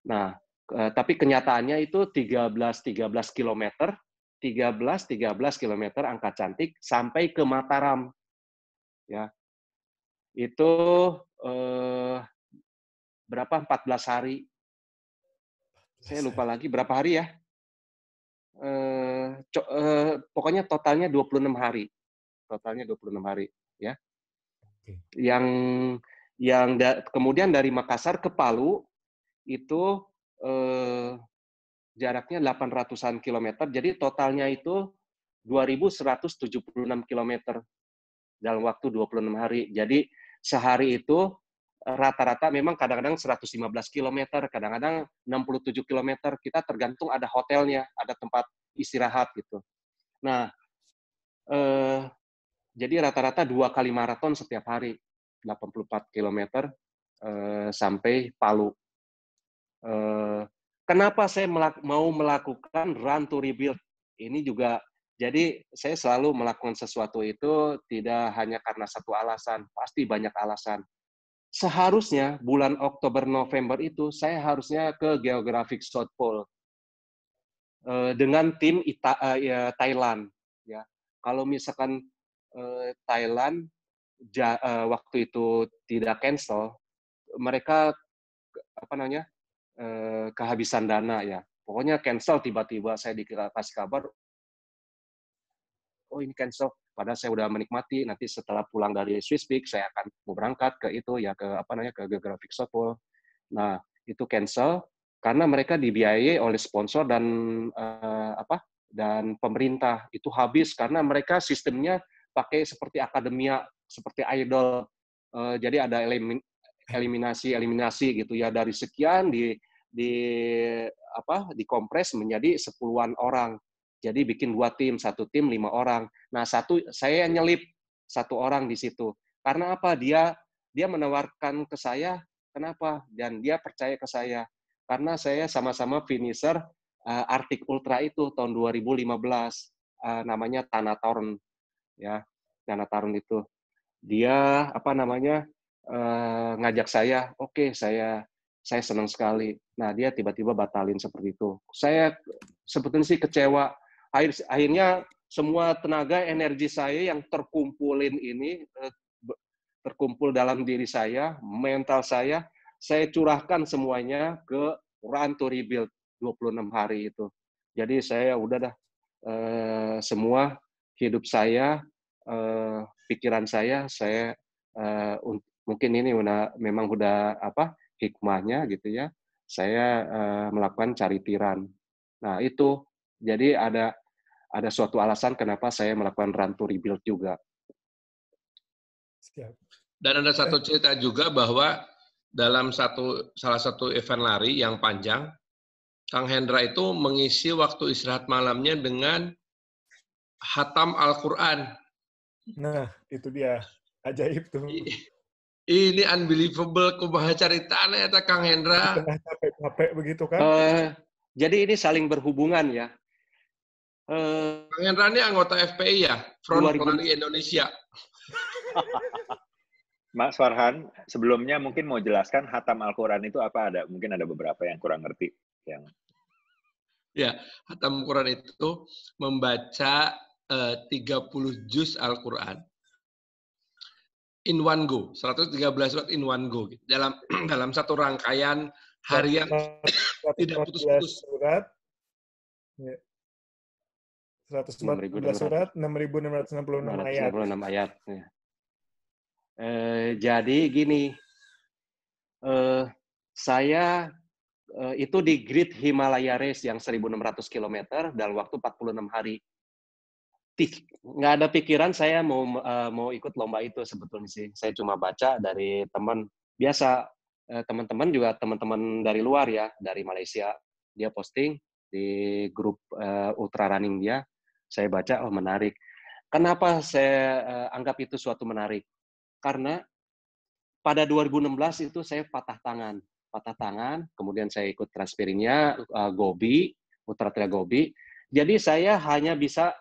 [SPEAKER 4] Nah Eh, tapi kenyataannya itu 13 13 km, 13 13 km angka cantik sampai ke Mataram.
[SPEAKER 2] Ya. Itu eh, berapa 14 hari. Saya lupa lagi berapa hari ya.
[SPEAKER 4] Eh, eh, pokoknya totalnya 26 hari. Totalnya 26 hari, ya. Okay. Yang yang da kemudian dari Makassar ke Palu itu eh, jaraknya 800-an kilometer. Jadi totalnya itu 2.176 kilometer dalam waktu 26 hari. Jadi sehari itu eh, rata-rata memang kadang-kadang 115 kilometer, kadang-kadang 67 kilometer. Kita tergantung ada hotelnya, ada tempat istirahat gitu. Nah, eh, jadi rata-rata dua kali maraton setiap hari, 84 kilometer eh, sampai Palu. Eh, kenapa saya melak mau melakukan run to rebuild ini juga jadi saya selalu melakukan sesuatu itu tidak hanya karena satu alasan, pasti banyak alasan. Seharusnya bulan Oktober November itu saya harusnya ke Geographic South Pole eh, dengan tim Ita eh, ya, Thailand. Ya, kalau misalkan eh, Thailand ja, waktu itu tidak cancel, mereka apa namanya Eh, kehabisan dana ya. Pokoknya cancel tiba-tiba saya dikasih kabar, oh ini cancel. Padahal saya udah menikmati. Nanti setelah pulang dari Swiss Peak, saya akan berangkat ke itu ya ke apa namanya ke Geographic Circle. Nah itu cancel karena mereka dibiayai oleh sponsor dan eh, apa dan pemerintah itu habis karena mereka sistemnya pakai seperti akademia seperti idol eh, jadi ada elimin, eliminasi eliminasi gitu ya dari sekian di di apa dikompres menjadi sepuluhan orang. Jadi bikin dua tim, satu tim lima orang. Nah satu saya yang nyelip satu orang di situ. Karena apa? Dia dia menawarkan ke saya kenapa dan dia percaya ke saya karena saya sama-sama finisher uh, Arctic Ultra itu tahun 2015 uh, eh, namanya Torn ya Torn itu dia apa namanya uh, ngajak saya oke okay, saya saya senang sekali Nah, dia tiba-tiba batalin seperti itu. Saya sebetulnya sih kecewa. Akhir, akhirnya semua tenaga energi saya yang terkumpulin ini eh, terkumpul dalam diri saya, mental saya, saya curahkan semuanya ke Run to Rebuild 26 hari itu. Jadi saya udah dah eh, semua hidup saya, eh, pikiran saya, saya mungkin ini memang udah apa hikmahnya gitu ya saya uh, melakukan charity run. Nah, itu jadi ada ada suatu alasan kenapa saya melakukan run rebuild juga.
[SPEAKER 3] Dan ada satu eh. cerita juga bahwa dalam satu salah satu event lari yang panjang, Kang Hendra itu mengisi waktu istirahat malamnya dengan hatam Al-Qur'an. Nah, itu dia. Ajaib tuh ini unbelievable cerita caritana eta Kang Hendra. Capek-capek begitu kan. Uh, jadi ini saling berhubungan ya. Uh, Kang Hendra ini anggota FPI ya, Front Pelari Indonesia.
[SPEAKER 1] Mas Farhan, sebelumnya mungkin mau jelaskan hatam Al-Quran itu apa ada? Mungkin ada beberapa yang kurang ngerti. Yang...
[SPEAKER 3] Ya, hatam Al-Quran itu membaca eh, uh, 30 juz Al-Quran in one go, 113 surat in one go gitu. dalam dalam satu rangkaian harian
[SPEAKER 5] tidak putus-putus surat.
[SPEAKER 2] Ya.
[SPEAKER 4] 114 surat,
[SPEAKER 5] 6.666 ayat.
[SPEAKER 4] ayat. Ya. Eh, jadi gini, eh, saya eh, itu di Great Himalaya Race yang 1.600 km dalam waktu 46 hari nggak ada pikiran saya mau uh, mau ikut lomba itu sebetulnya sih. Saya cuma baca dari teman biasa teman eh, teman-teman juga teman-teman dari luar ya, dari Malaysia. Dia posting di grup uh, ultra running dia. Saya baca oh menarik. Kenapa saya uh, anggap itu suatu menarik? Karena pada 2016 itu saya patah tangan. Patah tangan, kemudian saya ikut transpirinya uh, Gobi, Ultra Trail Gobi. Jadi saya hanya bisa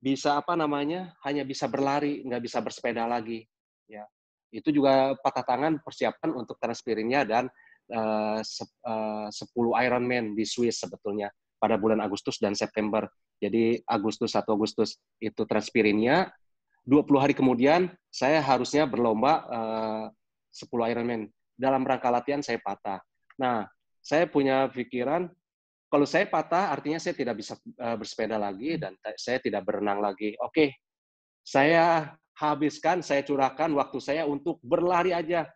[SPEAKER 4] bisa apa namanya hanya bisa berlari nggak bisa bersepeda lagi ya itu juga patah tangan persiapan untuk transpirinnya dan uh, se uh, 10 Ironman di Swiss sebetulnya pada bulan Agustus dan September. Jadi Agustus 1 Agustus itu transpirinnya. 20 hari kemudian saya harusnya berlomba eh, uh, 10 Ironman. Dalam rangka latihan saya patah. Nah, saya punya pikiran kalau saya patah artinya saya tidak bisa eh, bersepeda lagi hmm. dan saya tidak berenang lagi. Oke, saya habiskan, saya curahkan waktu saya untuk berlari aja.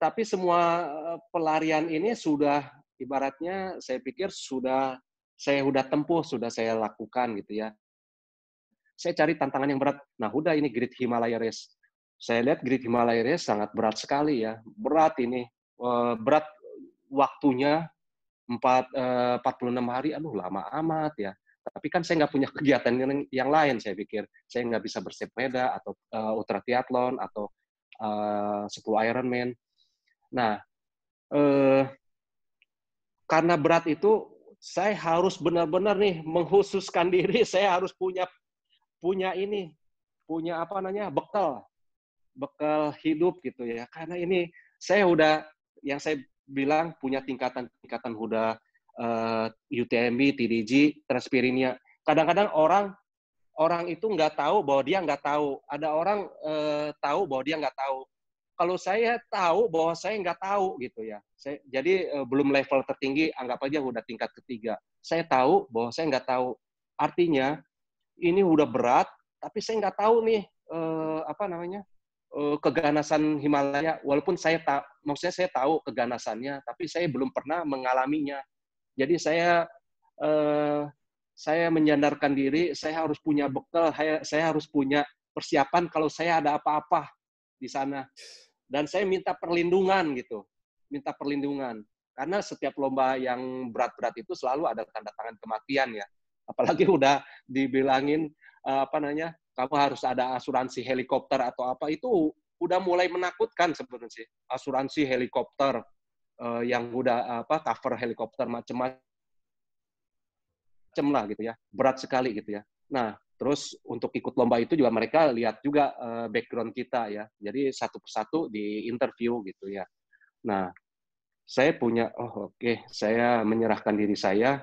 [SPEAKER 4] Tapi semua eh, pelarian ini sudah ibaratnya saya pikir sudah saya sudah tempuh, sudah saya lakukan gitu ya. Saya cari tantangan yang berat. Nah, udah ini Great Himalaya Race. Saya lihat Great Himalaya Race sangat berat sekali ya. Berat ini, eh, berat waktunya, empat eh, empat puluh enam hari aduh lama amat ya tapi kan saya nggak punya kegiatan yang, yang lain saya pikir saya nggak bisa bersepeda atau uh, eh, ultra triathlon atau eh, uh, 10 Ironman nah uh, karena berat itu saya harus benar-benar nih menghususkan diri saya harus punya punya ini punya apa namanya bekal bekal hidup gitu ya karena ini saya udah yang saya bilang punya tingkatan-tingkatan Huda uh, eh, UTMB, TDG, Transpirinia. Kadang-kadang orang orang itu nggak tahu bahwa dia nggak tahu. Ada orang uh, tahu bahwa dia nggak tahu. Kalau saya tahu bahwa saya nggak tahu gitu ya. Saya, jadi uh, belum level tertinggi, anggap aja udah tingkat ketiga. Saya tahu bahwa saya nggak tahu. Artinya ini udah berat, tapi saya nggak tahu nih uh, apa namanya Eh, keganasan Himalaya walaupun saya tak maksudnya saya tahu keganasannya tapi saya belum pernah mengalaminya jadi saya uh, saya menyandarkan diri saya harus punya bekal saya, saya harus punya persiapan kalau saya ada apa-apa di sana dan saya minta perlindungan gitu minta perlindungan karena setiap lomba yang berat-berat itu selalu ada tanda tangan kematian ya apalagi udah dibilangin eh, apa namanya kamu harus ada asuransi helikopter atau apa itu udah mulai menakutkan sebenarnya sih. asuransi helikopter uh, yang udah apa cover helikopter macam-macam lah gitu ya berat sekali gitu ya nah terus untuk ikut lomba itu juga mereka lihat juga uh, background kita ya jadi satu persatu di interview gitu ya nah saya punya oh oke okay, saya menyerahkan diri saya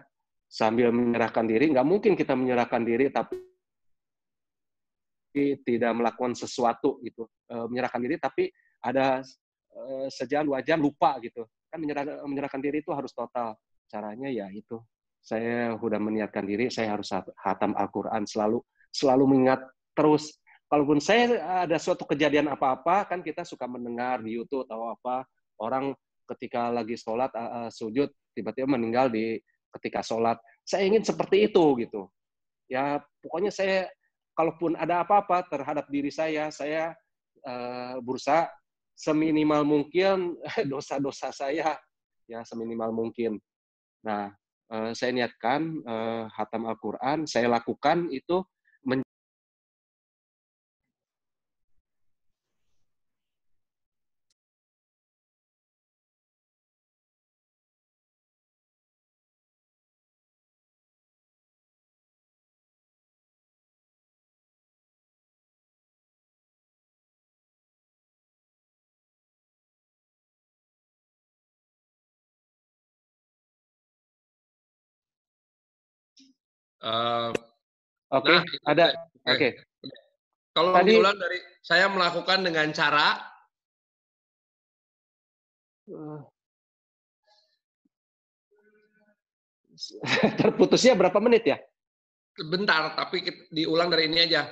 [SPEAKER 4] sambil menyerahkan diri nggak mungkin kita menyerahkan diri tapi tidak melakukan sesuatu gitu e, menyerahkan diri tapi ada e, eh, sejam dua jam lupa gitu kan menyerah, menyerahkan diri itu harus total caranya ya itu saya sudah meniatkan diri saya harus hatam Al-Quran selalu selalu mengingat terus kalaupun saya ada suatu kejadian apa-apa kan kita suka mendengar di YouTube atau apa orang ketika lagi sholat uh, sujud tiba-tiba meninggal di ketika sholat saya ingin seperti itu gitu ya pokoknya saya kalaupun ada apa-apa terhadap diri saya, saya uh, berusaha seminimal mungkin dosa-dosa saya ya seminimal mungkin. Nah, uh, saya niatkan uh, hatam
[SPEAKER 2] Al-Qur'an, saya lakukan itu Uh, Oke, okay, nah, ada. Oke. Okay. Okay. Kalau Tadi, dari saya melakukan dengan cara eh.
[SPEAKER 3] terputusnya berapa menit ya? Bentar, tapi diulang dari ini aja.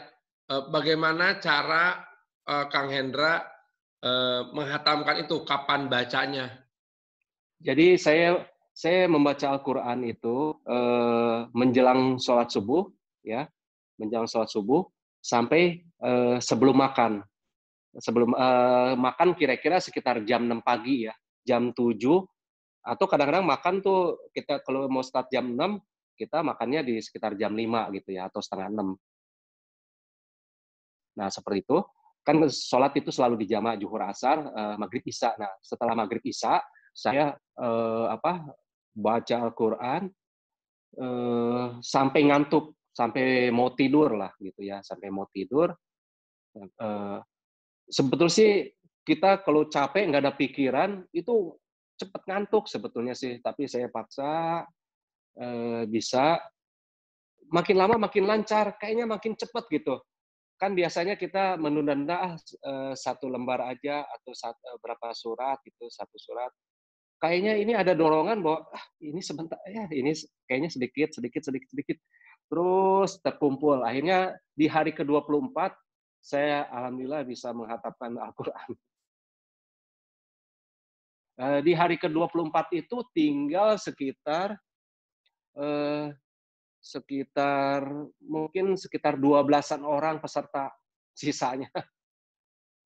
[SPEAKER 3] Bagaimana cara Kang Hendra menghatamkan itu? Kapan bacanya?
[SPEAKER 4] Jadi saya saya membaca Al-Quran itu eh, menjelang sholat subuh, ya, menjelang sholat subuh sampai eh, sebelum makan. Sebelum eh, makan kira-kira sekitar jam 6 pagi ya, jam 7 atau kadang-kadang makan tuh kita kalau mau start jam 6, kita makannya di sekitar jam 5 gitu ya atau setengah 6. Nah, seperti itu. Kan sholat itu selalu dijamak juhur asar, eh, maghrib isya. Nah, setelah maghrib isya saya eh, apa baca Al-Quran eh, sampai ngantuk, sampai mau tidur lah gitu ya, sampai mau tidur. Eh, sebetulnya sih kita kalau capek nggak ada pikiran itu cepat ngantuk sebetulnya sih, tapi saya paksa eh, bisa makin lama makin lancar, kayaknya makin cepat gitu. Kan biasanya kita menunda-nunda ah, eh, satu lembar aja atau eh, berapa surat gitu, satu surat kayaknya ini ada dorongan bahwa ah, ini sebentar ya ini kayaknya sedikit sedikit sedikit sedikit terus terkumpul akhirnya di hari ke-24 saya alhamdulillah bisa menghatapkan Al-Qur'an. Eh, di hari ke-24 itu tinggal sekitar eh, sekitar mungkin sekitar 12-an orang peserta sisanya.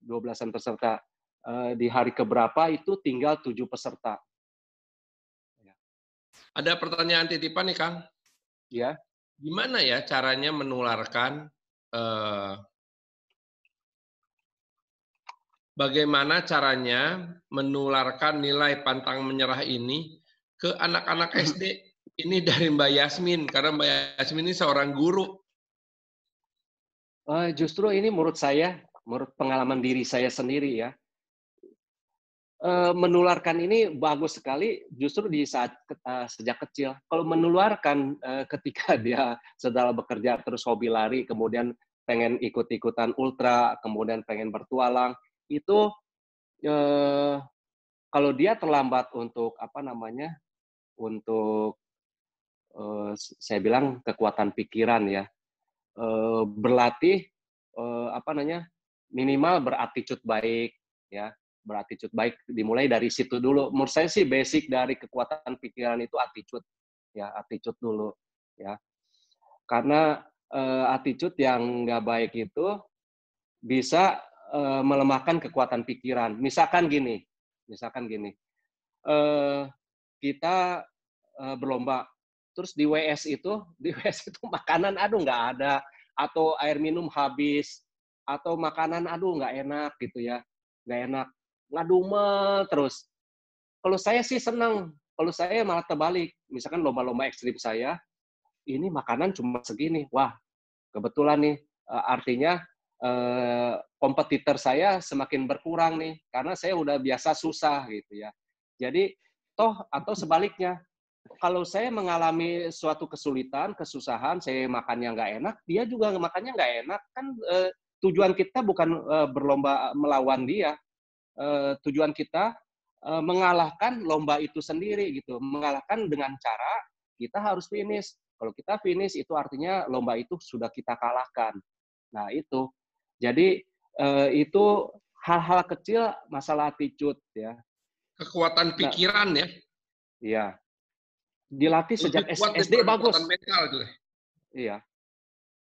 [SPEAKER 4] 12-an peserta. Eh, di hari keberapa itu tinggal tujuh peserta.
[SPEAKER 3] Ya. Ada pertanyaan titipan nih Kang. Ya. Gimana ya caranya menularkan eh, bagaimana caranya menularkan nilai pantang menyerah ini ke anak-anak hmm. SD? Ini dari Mbak Yasmin karena Mbak Yasmin ini seorang guru.
[SPEAKER 4] Uh, justru ini menurut saya, menurut pengalaman diri saya sendiri ya Eh, menularkan ini bagus sekali justru di saat eh, sejak kecil. Kalau menularkan eh, ketika dia sedang bekerja terus hobi lari, kemudian pengen ikut-ikutan ultra, kemudian pengen bertualang, itu kalau dia terlambat untuk apa namanya? untuk saya bilang kekuatan pikiran ya. berlatih apa namanya? minimal berattitude baik ya beratitude baik dimulai dari situ dulu. Menurut saya sih basic dari kekuatan pikiran itu attitude ya attitude dulu ya. Karena uh, attitude yang nggak baik itu bisa uh, melemahkan kekuatan pikiran. Misalkan gini, misalkan gini, uh, kita uh, berlomba, terus di WS itu, di WS itu makanan aduh nggak ada, atau air minum habis, atau makanan aduh nggak enak gitu ya, nggak enak ngadumel terus. Kalau saya sih senang, kalau saya malah terbalik. Misalkan lomba-lomba ekstrim saya, ini makanan cuma segini. Wah, kebetulan nih, eh, artinya eh, kompetitor saya semakin berkurang nih, karena saya udah biasa susah gitu ya. Jadi, toh atau sebaliknya, kalau saya mengalami suatu kesulitan, kesusahan, saya makannya nggak enak, dia juga makannya nggak enak, kan eh, tujuan kita bukan berlomba melawan dia, uh, tujuan kita uh, mengalahkan lomba itu sendiri gitu, mengalahkan dengan cara kita harus finish. Kalau kita finish itu artinya lomba itu sudah kita kalahkan. Nah, itu. Jadi uh, itu hal-hal kecil masalah attitude ya. Kekuatan nah, pikiran nah, ya. Iya. Dilatih sejak Lebih kuat SD bagus. Mental, gitu. Iya.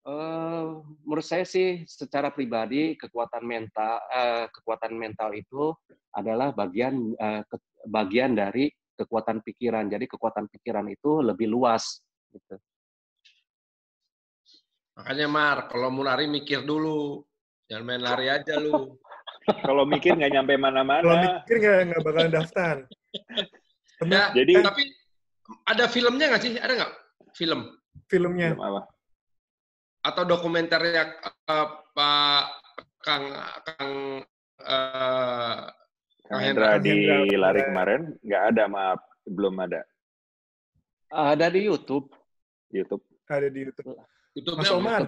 [SPEAKER 4] Eh, menurut saya sih secara pribadi kekuatan mental uh, eh, kekuatan mental itu adalah bagian uh, ke, bagian dari kekuatan pikiran. Jadi kekuatan pikiran itu lebih luas gitu.
[SPEAKER 3] Makanya Mar, kalau mau lari mikir dulu. Jangan main lari aja lu. kalau mikir nggak nyampe mana-mana. Kalau
[SPEAKER 5] mikir nggak nggak bakalan daftar.
[SPEAKER 3] Ya, nah, Jadi tapi ada filmnya nggak sih? Ada nggak film? Filmnya. Film apa? atau dokumenternya uh, Pak Kang Kang uh, Kang Hendra di lari kemarin nggak ada
[SPEAKER 1] maaf belum ada.
[SPEAKER 4] Ada di YouTube. YouTube. Ada di
[SPEAKER 3] YouTube. YouTube Mas Oman.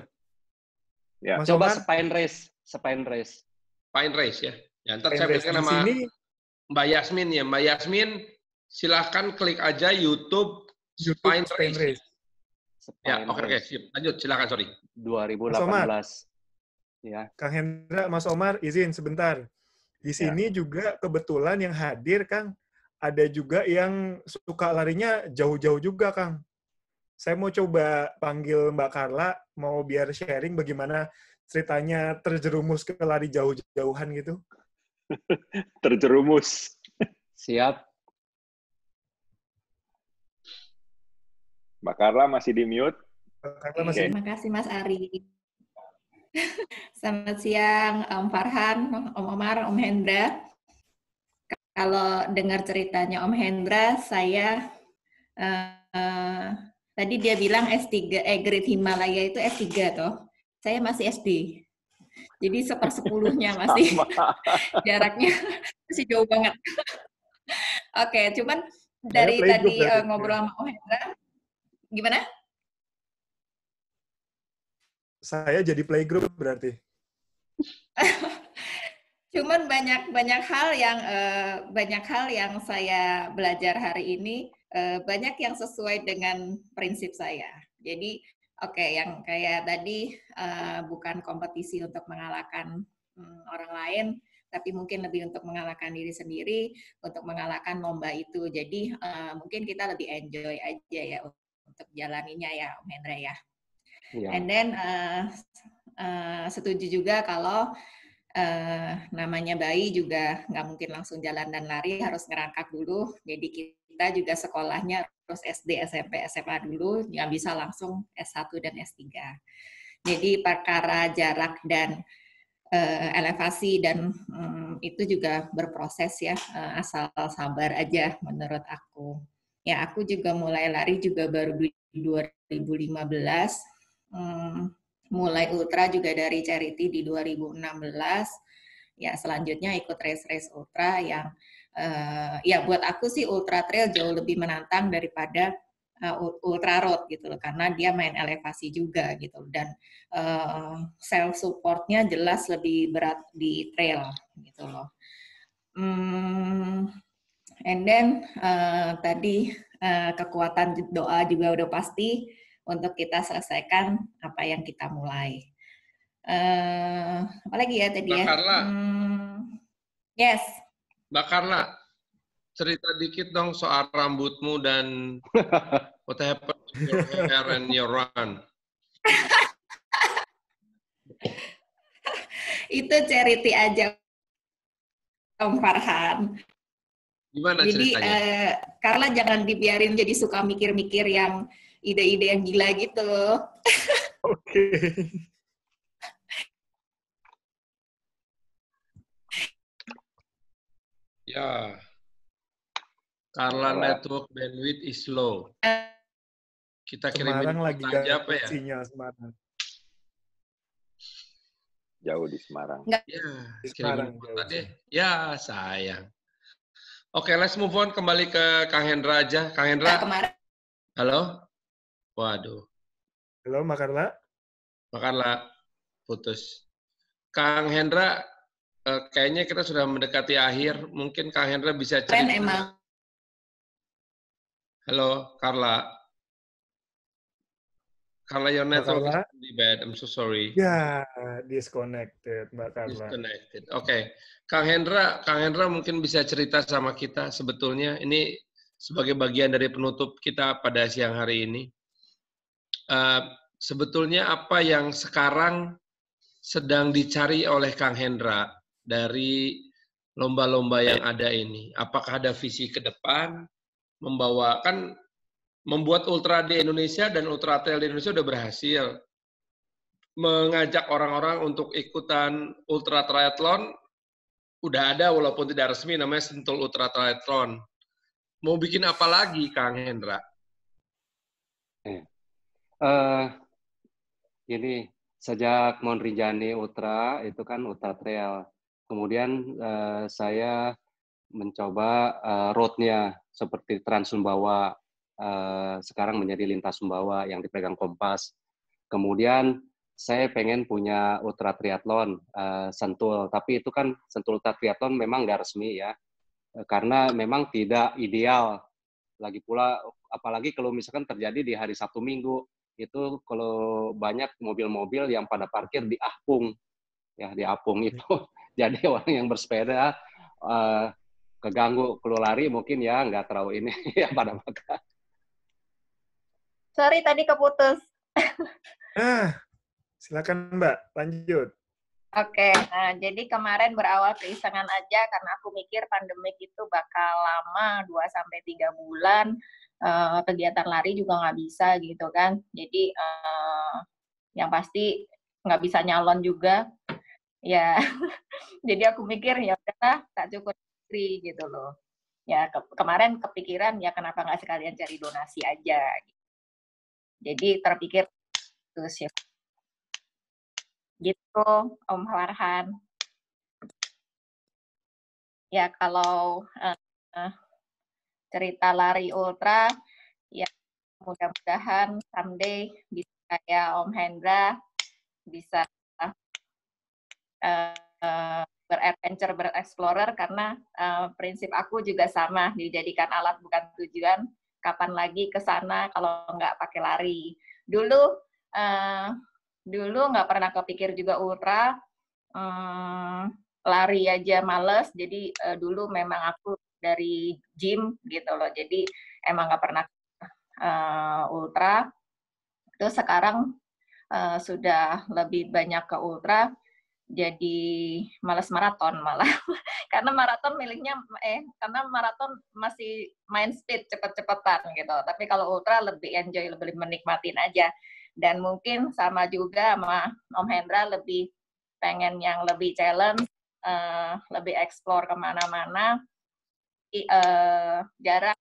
[SPEAKER 3] Ya. Mas Coba Oman. Spine Race, Spine Race. Spine Race ya. Ya, ntar Spine saya berikan nama sini. Mbak Yasmin ya. Mbak Yasmin, silahkan klik aja YouTube, YouTube Spine, Spine Race. Race. Ya, oke, oke okay. lanjut, silakan, sorry. 2018.
[SPEAKER 5] Ya. Kang Hendra, Mas Omar, izin sebentar. Di ya. sini juga kebetulan yang hadir, Kang, ada juga yang suka larinya jauh-jauh juga, Kang. Saya mau coba panggil Mbak Carla, mau biar sharing bagaimana ceritanya terjerumus ke lari jauh-jauhan gitu.
[SPEAKER 1] terjerumus. Siap. Mbak Carla masih di mute.
[SPEAKER 2] Masih. Okay. Terima
[SPEAKER 6] kasih Mas Ari. Selamat siang Om Farhan, Om Omar, Om Hendra. Kalau dengar ceritanya Om Hendra, saya uh, uh, tadi dia bilang S3 eh grade Himalaya itu S3 toh. Saya masih SD. Jadi seper sepuluhnya masih jaraknya masih jauh banget. Oke, okay, cuman dari tadi uh, ngobrol sama Om Hendra gimana?
[SPEAKER 5] Saya jadi playgroup berarti.
[SPEAKER 6] Cuman banyak banyak hal yang uh, banyak hal yang saya belajar hari ini uh, banyak yang sesuai dengan prinsip saya. Jadi oke okay, yang kayak tadi uh, bukan kompetisi untuk mengalahkan um, orang lain, tapi mungkin lebih untuk mengalahkan diri sendiri, untuk mengalahkan lomba itu. Jadi uh, mungkin kita lebih enjoy aja ya untuk jalaninya ya Om Hendra ya. Yeah. And then uh, uh, setuju juga kalau uh, namanya bayi juga nggak mungkin langsung jalan dan lari harus ngerangkak dulu. Jadi kita juga sekolahnya harus SD, SMP, SMA dulu, nggak bisa langsung S1 dan S3. Jadi perkara jarak dan uh, elevasi dan um, itu juga berproses ya, uh, asal sabar aja menurut aku ya aku juga mulai lari juga baru di 2015 hmm, mulai ultra juga dari charity di 2016 ya selanjutnya ikut race race ultra yang uh, ya buat aku sih ultra trail jauh lebih menantang daripada uh, ultra road gitu loh karena dia main elevasi juga gitu dan uh, eh, self supportnya jelas lebih berat di trail gitu loh hmm, And then uh, tadi uh, kekuatan doa juga udah pasti untuk kita selesaikan apa yang kita mulai. Uh, apa lagi ya tadi ya? Mbak ya? Hmm, yes.
[SPEAKER 3] Bakarlah cerita dikit dong soal rambutmu dan what happened to your hair and your run.
[SPEAKER 6] Itu charity aja Om Farhan.
[SPEAKER 2] Gimana jadi ceritanya?
[SPEAKER 6] Carla eh, jangan dibiarin jadi suka mikir-mikir yang ide-ide yang gila gitu.
[SPEAKER 2] Oke. Okay.
[SPEAKER 3] ya. Carla Carla network bandwidth is low. Kita kirim Semarang lagi aja apa ya? Sinyal Semarang. Jauh di Semarang.
[SPEAKER 2] Enggak. Ya, di Semarang. Jauh.
[SPEAKER 3] Ya, sayang. Oke, okay, let's move on kembali ke Kang Hendra aja. Kang Hendra. Nah, kemarin. Halo. Waduh. Halo, Makarla. Makarla putus. Kang Hendra, eh, kayaknya kita sudah mendekati akhir. Mungkin Kang Hendra bisa cerita. Ben, emang. Halo, Carla. Carla, your network Carla. is really bad. I'm so sorry. Ya,
[SPEAKER 5] yeah, disconnected, Mbak Carla. Disconnected. Oke,
[SPEAKER 3] okay. Kang Hendra, Kang Hendra mungkin bisa cerita sama kita sebetulnya ini sebagai bagian dari penutup kita pada siang hari ini. Uh, sebetulnya apa yang sekarang sedang dicari oleh Kang Hendra dari lomba-lomba yang ada ini? Apakah ada visi ke depan? membawakan? membuat ultra di Indonesia dan ultra trail di Indonesia udah berhasil. Mengajak orang-orang untuk ikutan ultra triathlon udah ada walaupun tidak resmi namanya Sentul Ultra Triathlon. Mau bikin apa lagi Kang Hendra? Eh, uh,
[SPEAKER 4] ini sejak Monrijani Ultra itu kan Ultra Trail. Kemudian uh, saya mencoba uh, roadnya seperti Trans Sumbawa Eh, sekarang menjadi lintas Sumbawa yang dipegang Kompas. Kemudian saya pengen punya ultra triathlon uh, sentul, tapi itu kan sentul ultra triathlon memang nggak resmi ya, eh, karena memang tidak ideal. Lagi pula, apalagi kalau misalkan terjadi di hari Sabtu Minggu, itu kalau banyak mobil-mobil yang pada parkir di apung, ya di Apung itu iya. jadi orang yang bersepeda uh, keganggu kalau lari mungkin ya nggak terlalu ini ya pada makan
[SPEAKER 6] Sorry tadi keputus.
[SPEAKER 5] nah, silakan Mbak, lanjut.
[SPEAKER 6] Oke, okay, nah jadi kemarin berawal keisengan aja karena aku mikir pandemik itu bakal lama 2 sampai tiga bulan, uh, kegiatan lari juga nggak bisa gitu kan. Jadi uh, yang pasti nggak bisa nyalon juga. Ya. jadi aku mikir ya udah tak cukup diri gitu loh. Ya ke kemarin kepikiran ya kenapa nggak sekalian cari donasi aja Gitu. Jadi terpikir itu sih. Gitu, Om Farhan. Ya, kalau uh, cerita lari ultra, ya mudah-mudahan someday bisa kayak Om Hendra bisa uh, beradventure, berexplorer karena uh, prinsip aku juga sama dijadikan alat bukan tujuan kapan lagi ke sana kalau nggak pakai lari. Dulu uh, dulu nggak pernah kepikir juga ultra um, eh, lari aja males. Jadi uh, dulu memang aku dari gym gitu loh. Jadi emang nggak pernah uh, ultra. Terus sekarang uh, sudah lebih banyak ke ultra jadi malas maraton malah karena maraton miliknya eh karena maraton masih main speed cepet-cepetan gitu tapi kalau ultra lebih enjoy lebih menikmatin aja dan mungkin sama juga sama Om Hendra lebih pengen yang lebih challenge uh, lebih explore kemana-mana uh, eh, jarak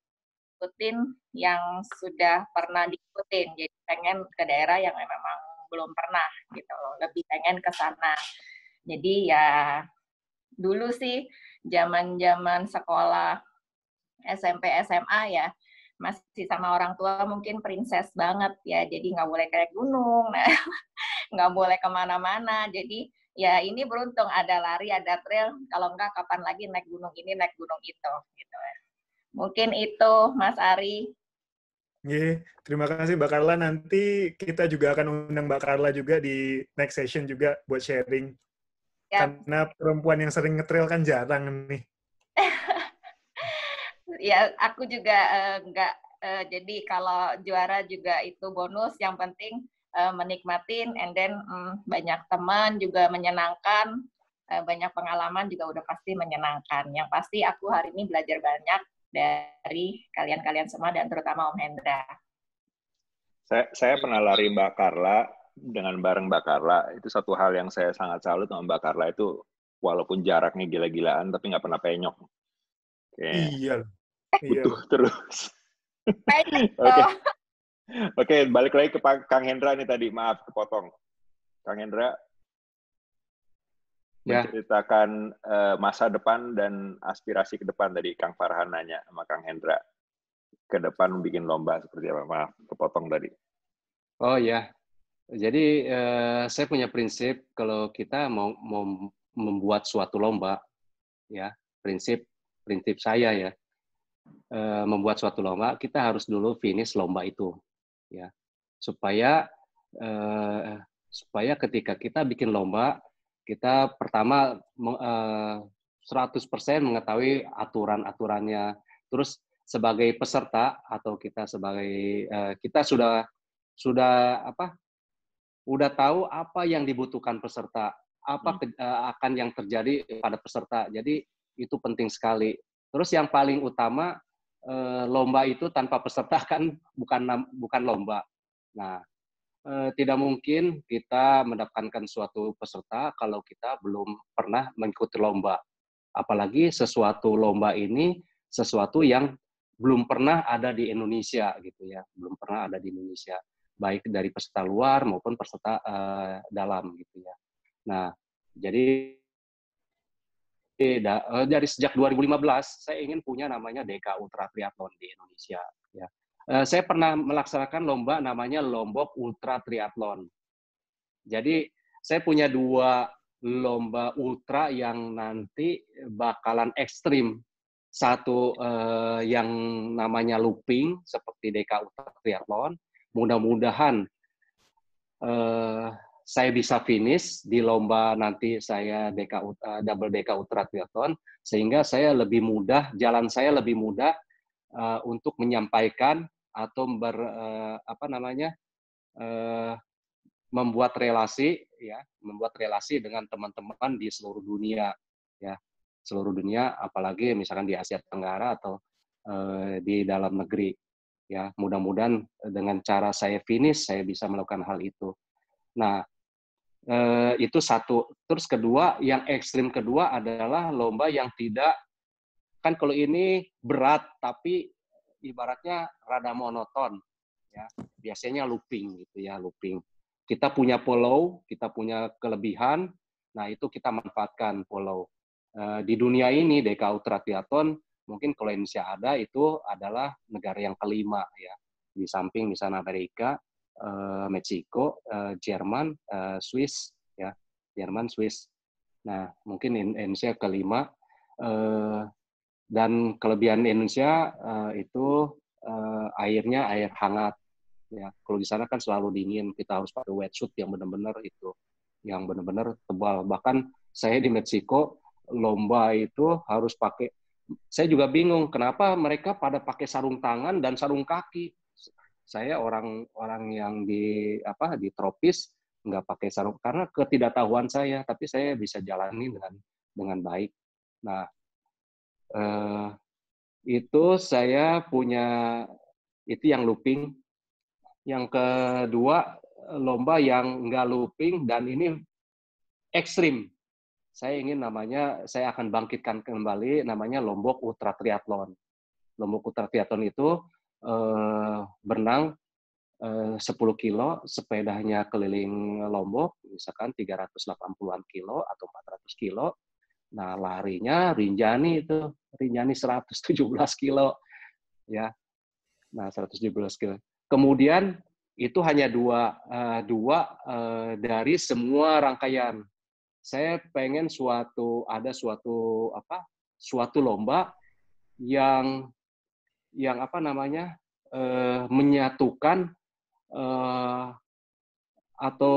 [SPEAKER 6] ikutin yang sudah pernah diikutin jadi pengen ke daerah yang memang belum pernah gitu loh lebih pengen ke sana jadi ya dulu sih zaman-zaman sekolah SMP SMA ya masih sama orang tua mungkin princess banget ya jadi nggak boleh kayak gunung nah boleh kemana-mana jadi ya ini beruntung ada lari ada trail kalau nggak kapan lagi naik gunung ini naik gunung itu gitu ya mungkin itu Mas Ari
[SPEAKER 5] Ye, terima kasih Mbak Carla. Nanti kita juga akan undang Mbak Carla juga di next session juga buat sharing. Ya. Karena perempuan yang sering ngetrail kan jarang nih.
[SPEAKER 6] ya, aku juga uh, nggak uh, jadi kalau juara juga itu bonus. Yang penting uh, menikmatin, and then um, banyak teman juga menyenangkan, uh, banyak pengalaman juga udah pasti menyenangkan. Yang pasti aku hari ini belajar banyak dari kalian-kalian semua dan terutama Om Hendra.
[SPEAKER 1] Saya, saya pernah lari Mbak Carla dengan bareng Mbak Carla itu satu hal yang saya sangat salut sama Mbak Carla itu walaupun jaraknya gila-gilaan tapi nggak pernah penyok. Okay. Iya, eh. iya. Butuh iya. terus. Oke. Oke, okay. okay, balik lagi ke Pak Kang Hendra nih tadi. Maaf kepotong. Kang Hendra ya. menceritakan uh, masa depan dan aspirasi ke depan dari Kang Farhan nanya sama Kang Hendra ke depan bikin lomba seperti apa maaf kepotong tadi
[SPEAKER 4] oh ya jadi eh, saya punya prinsip kalau kita mau, mau membuat suatu lomba, ya prinsip prinsip saya ya eh, membuat suatu lomba kita harus dulu finish lomba itu, ya supaya eh, supaya ketika kita bikin lomba kita pertama eh, 100% mengetahui aturan-aturannya. Terus sebagai peserta atau kita sebagai eh, kita sudah sudah apa udah tahu apa yang dibutuhkan peserta, apa hmm. ke, uh, akan yang terjadi pada peserta. Jadi itu penting sekali. Terus yang paling utama uh, lomba itu tanpa peserta kan bukan bukan lomba. Nah, uh, tidak mungkin kita mendapatkan suatu peserta kalau kita belum pernah mengikuti lomba. Apalagi sesuatu lomba ini sesuatu yang belum pernah ada di Indonesia gitu ya, belum pernah ada di Indonesia baik dari peserta luar maupun peserta uh, dalam gitu ya. Nah, jadi eh, eh, dari sejak 2015 saya ingin punya namanya DK Ultra Triathlon di Indonesia ya. saya pernah melaksanakan lomba namanya Lombok Ultra Triathlon. Jadi saya punya dua lomba ultra yang nanti bakalan ekstrim. Satu eh, yang namanya looping seperti DK Ultra Triathlon, mudah-mudahan uh, saya bisa finish di lomba nanti saya DK, uh, eh, double DK Ultra Triathlon sehingga saya lebih mudah jalan saya lebih mudah uh, untuk menyampaikan atau ber uh, apa namanya uh, membuat relasi ya membuat relasi dengan teman-teman di seluruh dunia ya seluruh dunia apalagi misalkan di Asia Tenggara atau uh, di dalam negeri ya mudah-mudahan eh, dengan cara saya finish saya bisa melakukan hal itu nah eh, itu satu terus kedua yang ekstrim kedua adalah lomba yang tidak kan kalau ini berat tapi ibaratnya rada monoton ya biasanya looping gitu ya looping kita punya follow kita punya kelebihan nah itu kita manfaatkan follow eh, di dunia ini DKU Triathlon mungkin kalau Indonesia ada itu adalah negara yang kelima ya di samping di sana Amerika, eh, Meksiko, eh, Jerman, eh, Swiss ya Jerman, Swiss. Nah mungkin Indonesia kelima eh, dan kelebihan Indonesia eh, itu eh, airnya air hangat ya kalau di sana kan selalu dingin kita harus pakai wetsuit yang benar-benar itu yang benar-benar tebal bahkan saya di Meksiko lomba itu harus pakai saya juga bingung kenapa mereka pada pakai sarung tangan dan sarung kaki. Saya orang orang yang di apa di tropis nggak pakai sarung karena ketidaktahuan saya, tapi saya bisa jalani dengan dengan baik. Nah, eh, itu saya punya itu yang looping. Yang kedua lomba yang nggak looping dan ini ekstrim saya ingin namanya saya akan bangkitkan kembali namanya Lombok Ultra Triathlon. Lombok Ultra Triathlon itu eh, berenang eh, 10 kilo, sepedanya keliling Lombok misalkan 380-an kilo atau 400 kilo. Nah, larinya Rinjani itu, Rinjani 117 kilo ya. Nah, 117 kilo. Kemudian itu hanya dua, eh, dua eh, dari semua rangkaian saya pengen suatu ada suatu apa suatu lomba yang yang apa namanya eh, menyatukan eh, atau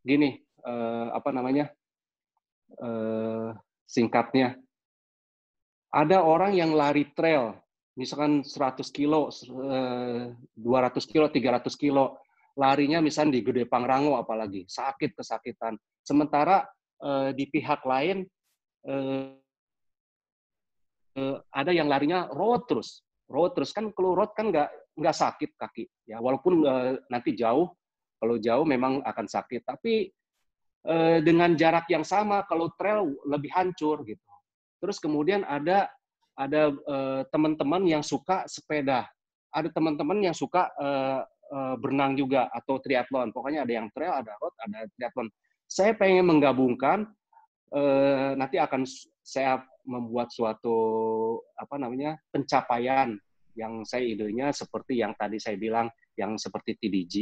[SPEAKER 4] gini eh, apa namanya eh, singkatnya ada orang yang lari trail misalkan 100 kilo, 200 eh, kilo, 300 kilo larinya misalnya di Gede Pangrango apalagi sakit kesakitan. Sementara eh, di pihak lain eh, eh, ada yang larinya road terus, road terus kan kalau road kan nggak nggak sakit kaki ya walaupun eh, nanti jauh kalau jauh memang akan sakit tapi eh, dengan jarak yang sama kalau trail lebih hancur gitu. Terus kemudian ada ada eh, teman-teman eh, yang suka sepeda, ada teman-teman yang suka eh, Eh, berenang juga atau triathlon. Pokoknya ada yang trail, ada road, ada triathlon. Saya pengen menggabungkan uh, nanti akan saya membuat suatu apa namanya pencapaian yang saya idenya seperti yang tadi saya bilang yang seperti TDG,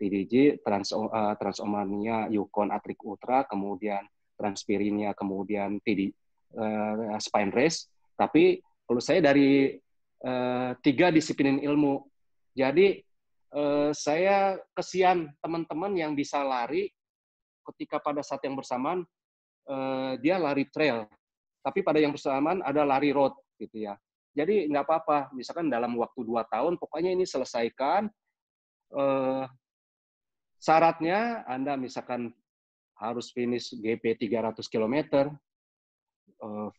[SPEAKER 4] TDG Trans uh, eh, Transomania Yukon Atrik Ultra, kemudian Transpirinia, kemudian TD uh, Spine Race. Tapi kalau saya dari uh, tiga disiplin ilmu, jadi Eh, saya kesian teman-teman yang bisa lari ketika pada saat yang bersamaan eh, dia lari trail, tapi pada yang bersamaan ada lari road gitu ya. Jadi nggak apa-apa, misalkan dalam waktu dua tahun, pokoknya ini selesaikan. Eh, syaratnya Anda misalkan harus finish GP 300 km,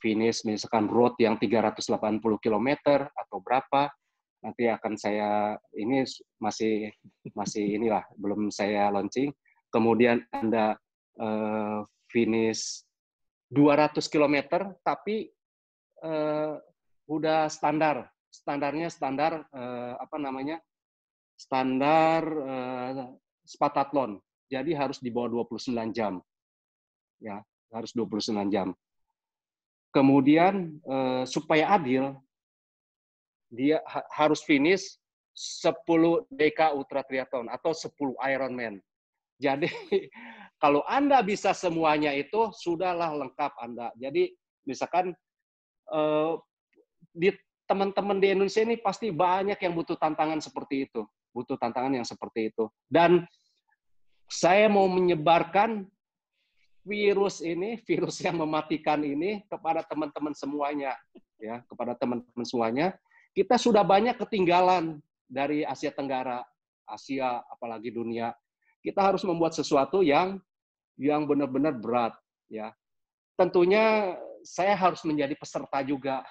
[SPEAKER 4] finish misalkan road yang 380 km atau berapa, nanti akan saya ini masih masih inilah belum saya launching. Kemudian Anda uh, eh, finish 200 km tapi uh, udah standar. Standarnya standar uh, apa namanya? standar uh, spatatlon. Jadi harus di bawah 29 jam. Ya, harus 29 jam. Kemudian uh, supaya adil dia ha harus finish 10 DK Ultra Triathlon atau 10 Ironman. Jadi kalau Anda bisa semuanya itu sudahlah lengkap Anda. Jadi misalkan eh, di teman-teman di Indonesia ini pasti banyak yang butuh tantangan seperti itu, butuh tantangan yang seperti itu. Dan saya mau menyebarkan virus ini, virus yang mematikan ini kepada teman-teman semuanya, ya, kepada teman-teman semuanya kita sudah banyak ketinggalan dari Asia Tenggara, Asia apalagi dunia. Kita harus membuat sesuatu yang yang benar-benar berat ya. Tentunya saya harus menjadi peserta juga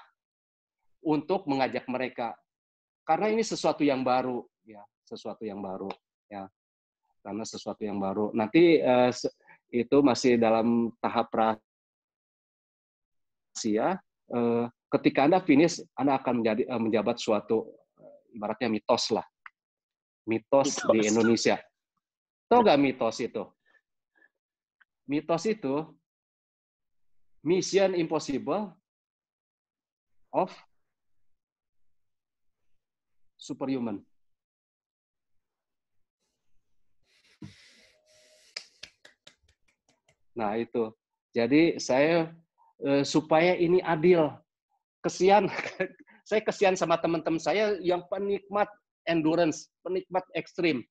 [SPEAKER 4] untuk mengajak mereka karena ini sesuatu yang baru ya, sesuatu yang baru ya. Karena sesuatu yang baru. Nanti eh, itu masih dalam tahap rahasia eh, ketika Anda finish, Anda akan menjadi eh, menjabat suatu eh, ibaratnya mitos lah. Mitos, mitos. di Indonesia. Tahu nggak mitos itu? Mitos itu mission impossible of superhuman. Nah, itu. Jadi saya eh, supaya ini adil, kesian saya kesian sama teman-teman saya yang penikmat endurance, penikmat ekstrim.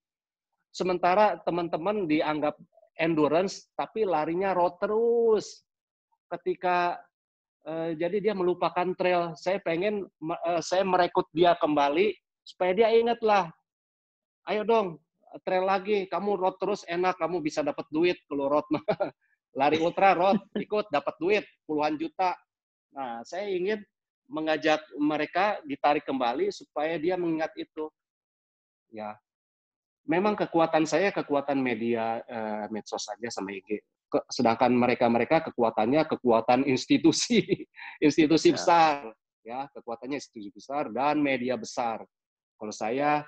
[SPEAKER 4] Sementara teman-teman dianggap endurance tapi larinya road terus. Ketika eh, jadi dia melupakan trail. Saya pengen eh, saya merekrut dia kembali supaya dia ingatlah. Ayo dong, trail lagi. Kamu road terus enak, kamu bisa dapat duit kalau road. Lari ultra road ikut dapat duit puluhan juta. Nah, saya ingin mengajak mereka ditarik kembali supaya dia mengingat itu. Ya, memang kekuatan saya kekuatan media eh, medsos saja sama IG. Ke, sedangkan mereka-mereka kekuatannya kekuatan institusi, institusi ya. besar, ya kekuatannya institusi besar dan media besar. Kalau saya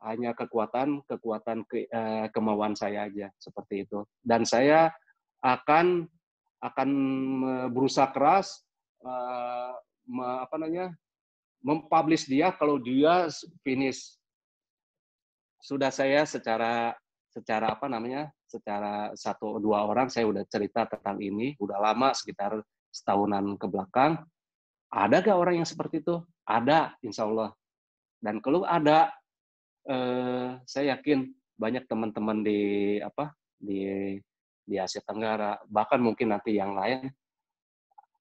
[SPEAKER 4] hanya kekuatan kekuatan ke, eh, kemauan saya aja seperti itu. Dan saya akan akan eh, berusaha keras eh, apa namanya mempublish dia kalau dia finish sudah saya secara secara apa namanya secara satu dua orang saya udah cerita tentang ini udah lama sekitar setahunan ke belakang ada gak orang yang seperti itu ada insya Allah dan kalau ada eh, saya yakin banyak teman-teman di apa di di Asia Tenggara bahkan mungkin nanti yang lain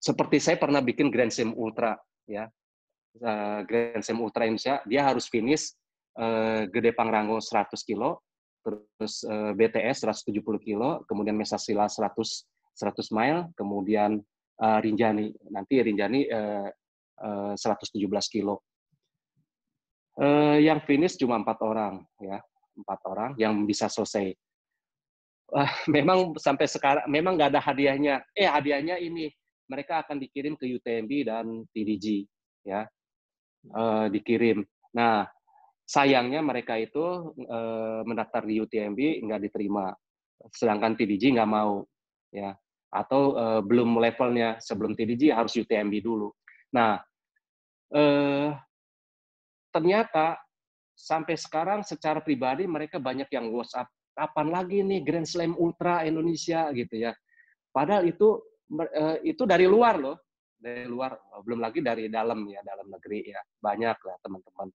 [SPEAKER 4] seperti saya pernah bikin Grand Slam Ultra ya eh, Grand Slam Ultra Indonesia dia harus finish eh, Gede Pangrango 100 kilo terus eh, BTS 170 kilo kemudian Mesasila 100 100 mile kemudian Rinjani nanti Rinjani 117 kilo yang finish cuma empat orang ya empat orang yang bisa selesai uh, memang sampai sekarang memang nggak ada hadiahnya eh hadiahnya ini mereka akan dikirim ke UTMB dan TDG ya e, dikirim. Nah sayangnya mereka itu e, mendaftar di UTMB nggak diterima, sedangkan TDG nggak mau ya atau e, belum levelnya sebelum TDG harus UTMB dulu. Nah e, ternyata sampai sekarang secara pribadi mereka banyak yang WhatsApp kapan lagi nih Grand Slam Ultra Indonesia gitu ya. Padahal itu Eh, itu dari luar loh, dari luar, eh, belum lagi dari dalam ya, dalam negeri ya, banyak lah teman-teman.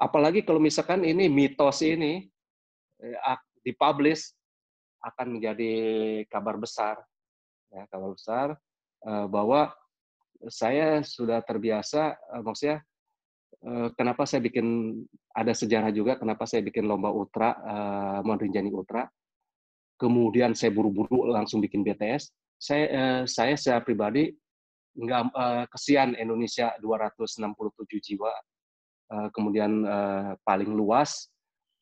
[SPEAKER 4] Apalagi kalau misalkan ini mitos ini eh, dipublish akan menjadi kabar besar, ya, kabar besar bahwa saya sudah terbiasa, maksudnya kenapa saya bikin ada sejarah juga kenapa saya bikin lomba ultra mau Ultra. Kemudian saya buru-buru langsung bikin BTS saya eh, saya secara pribadi nggak eh, kesian Indonesia 267 jiwa eh, kemudian eh, paling luas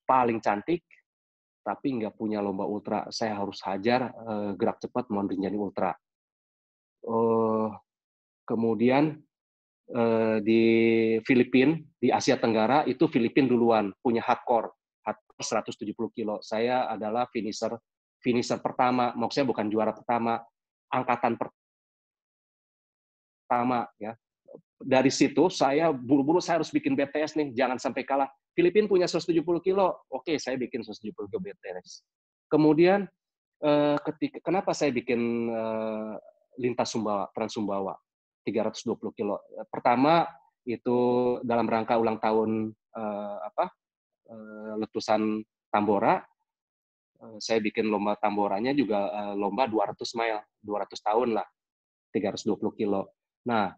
[SPEAKER 4] paling cantik tapi nggak punya lomba ultra saya harus hajar eh, gerak cepat mau jadi ultra eh, kemudian eh, di Filipina di Asia Tenggara itu Filipina duluan punya hardcore 170 kilo saya adalah finisher finisher pertama maksudnya bukan juara pertama angkatan pertama ya. Dari situ saya buru-buru saya harus bikin BTS nih, jangan sampai kalah. Filipina punya 170 kilo, oke saya bikin 170 kilo BTS. Kemudian eh, ketika kenapa saya bikin eh, lintas Sumbawa, Trans Sumbawa 320 kilo. Pertama itu dalam rangka ulang tahun eh, apa? letusan Tambora Eh, saya bikin lomba tamboranya juga eh, lomba 200 mile, 200 tahun lah, 320 kilo. Nah,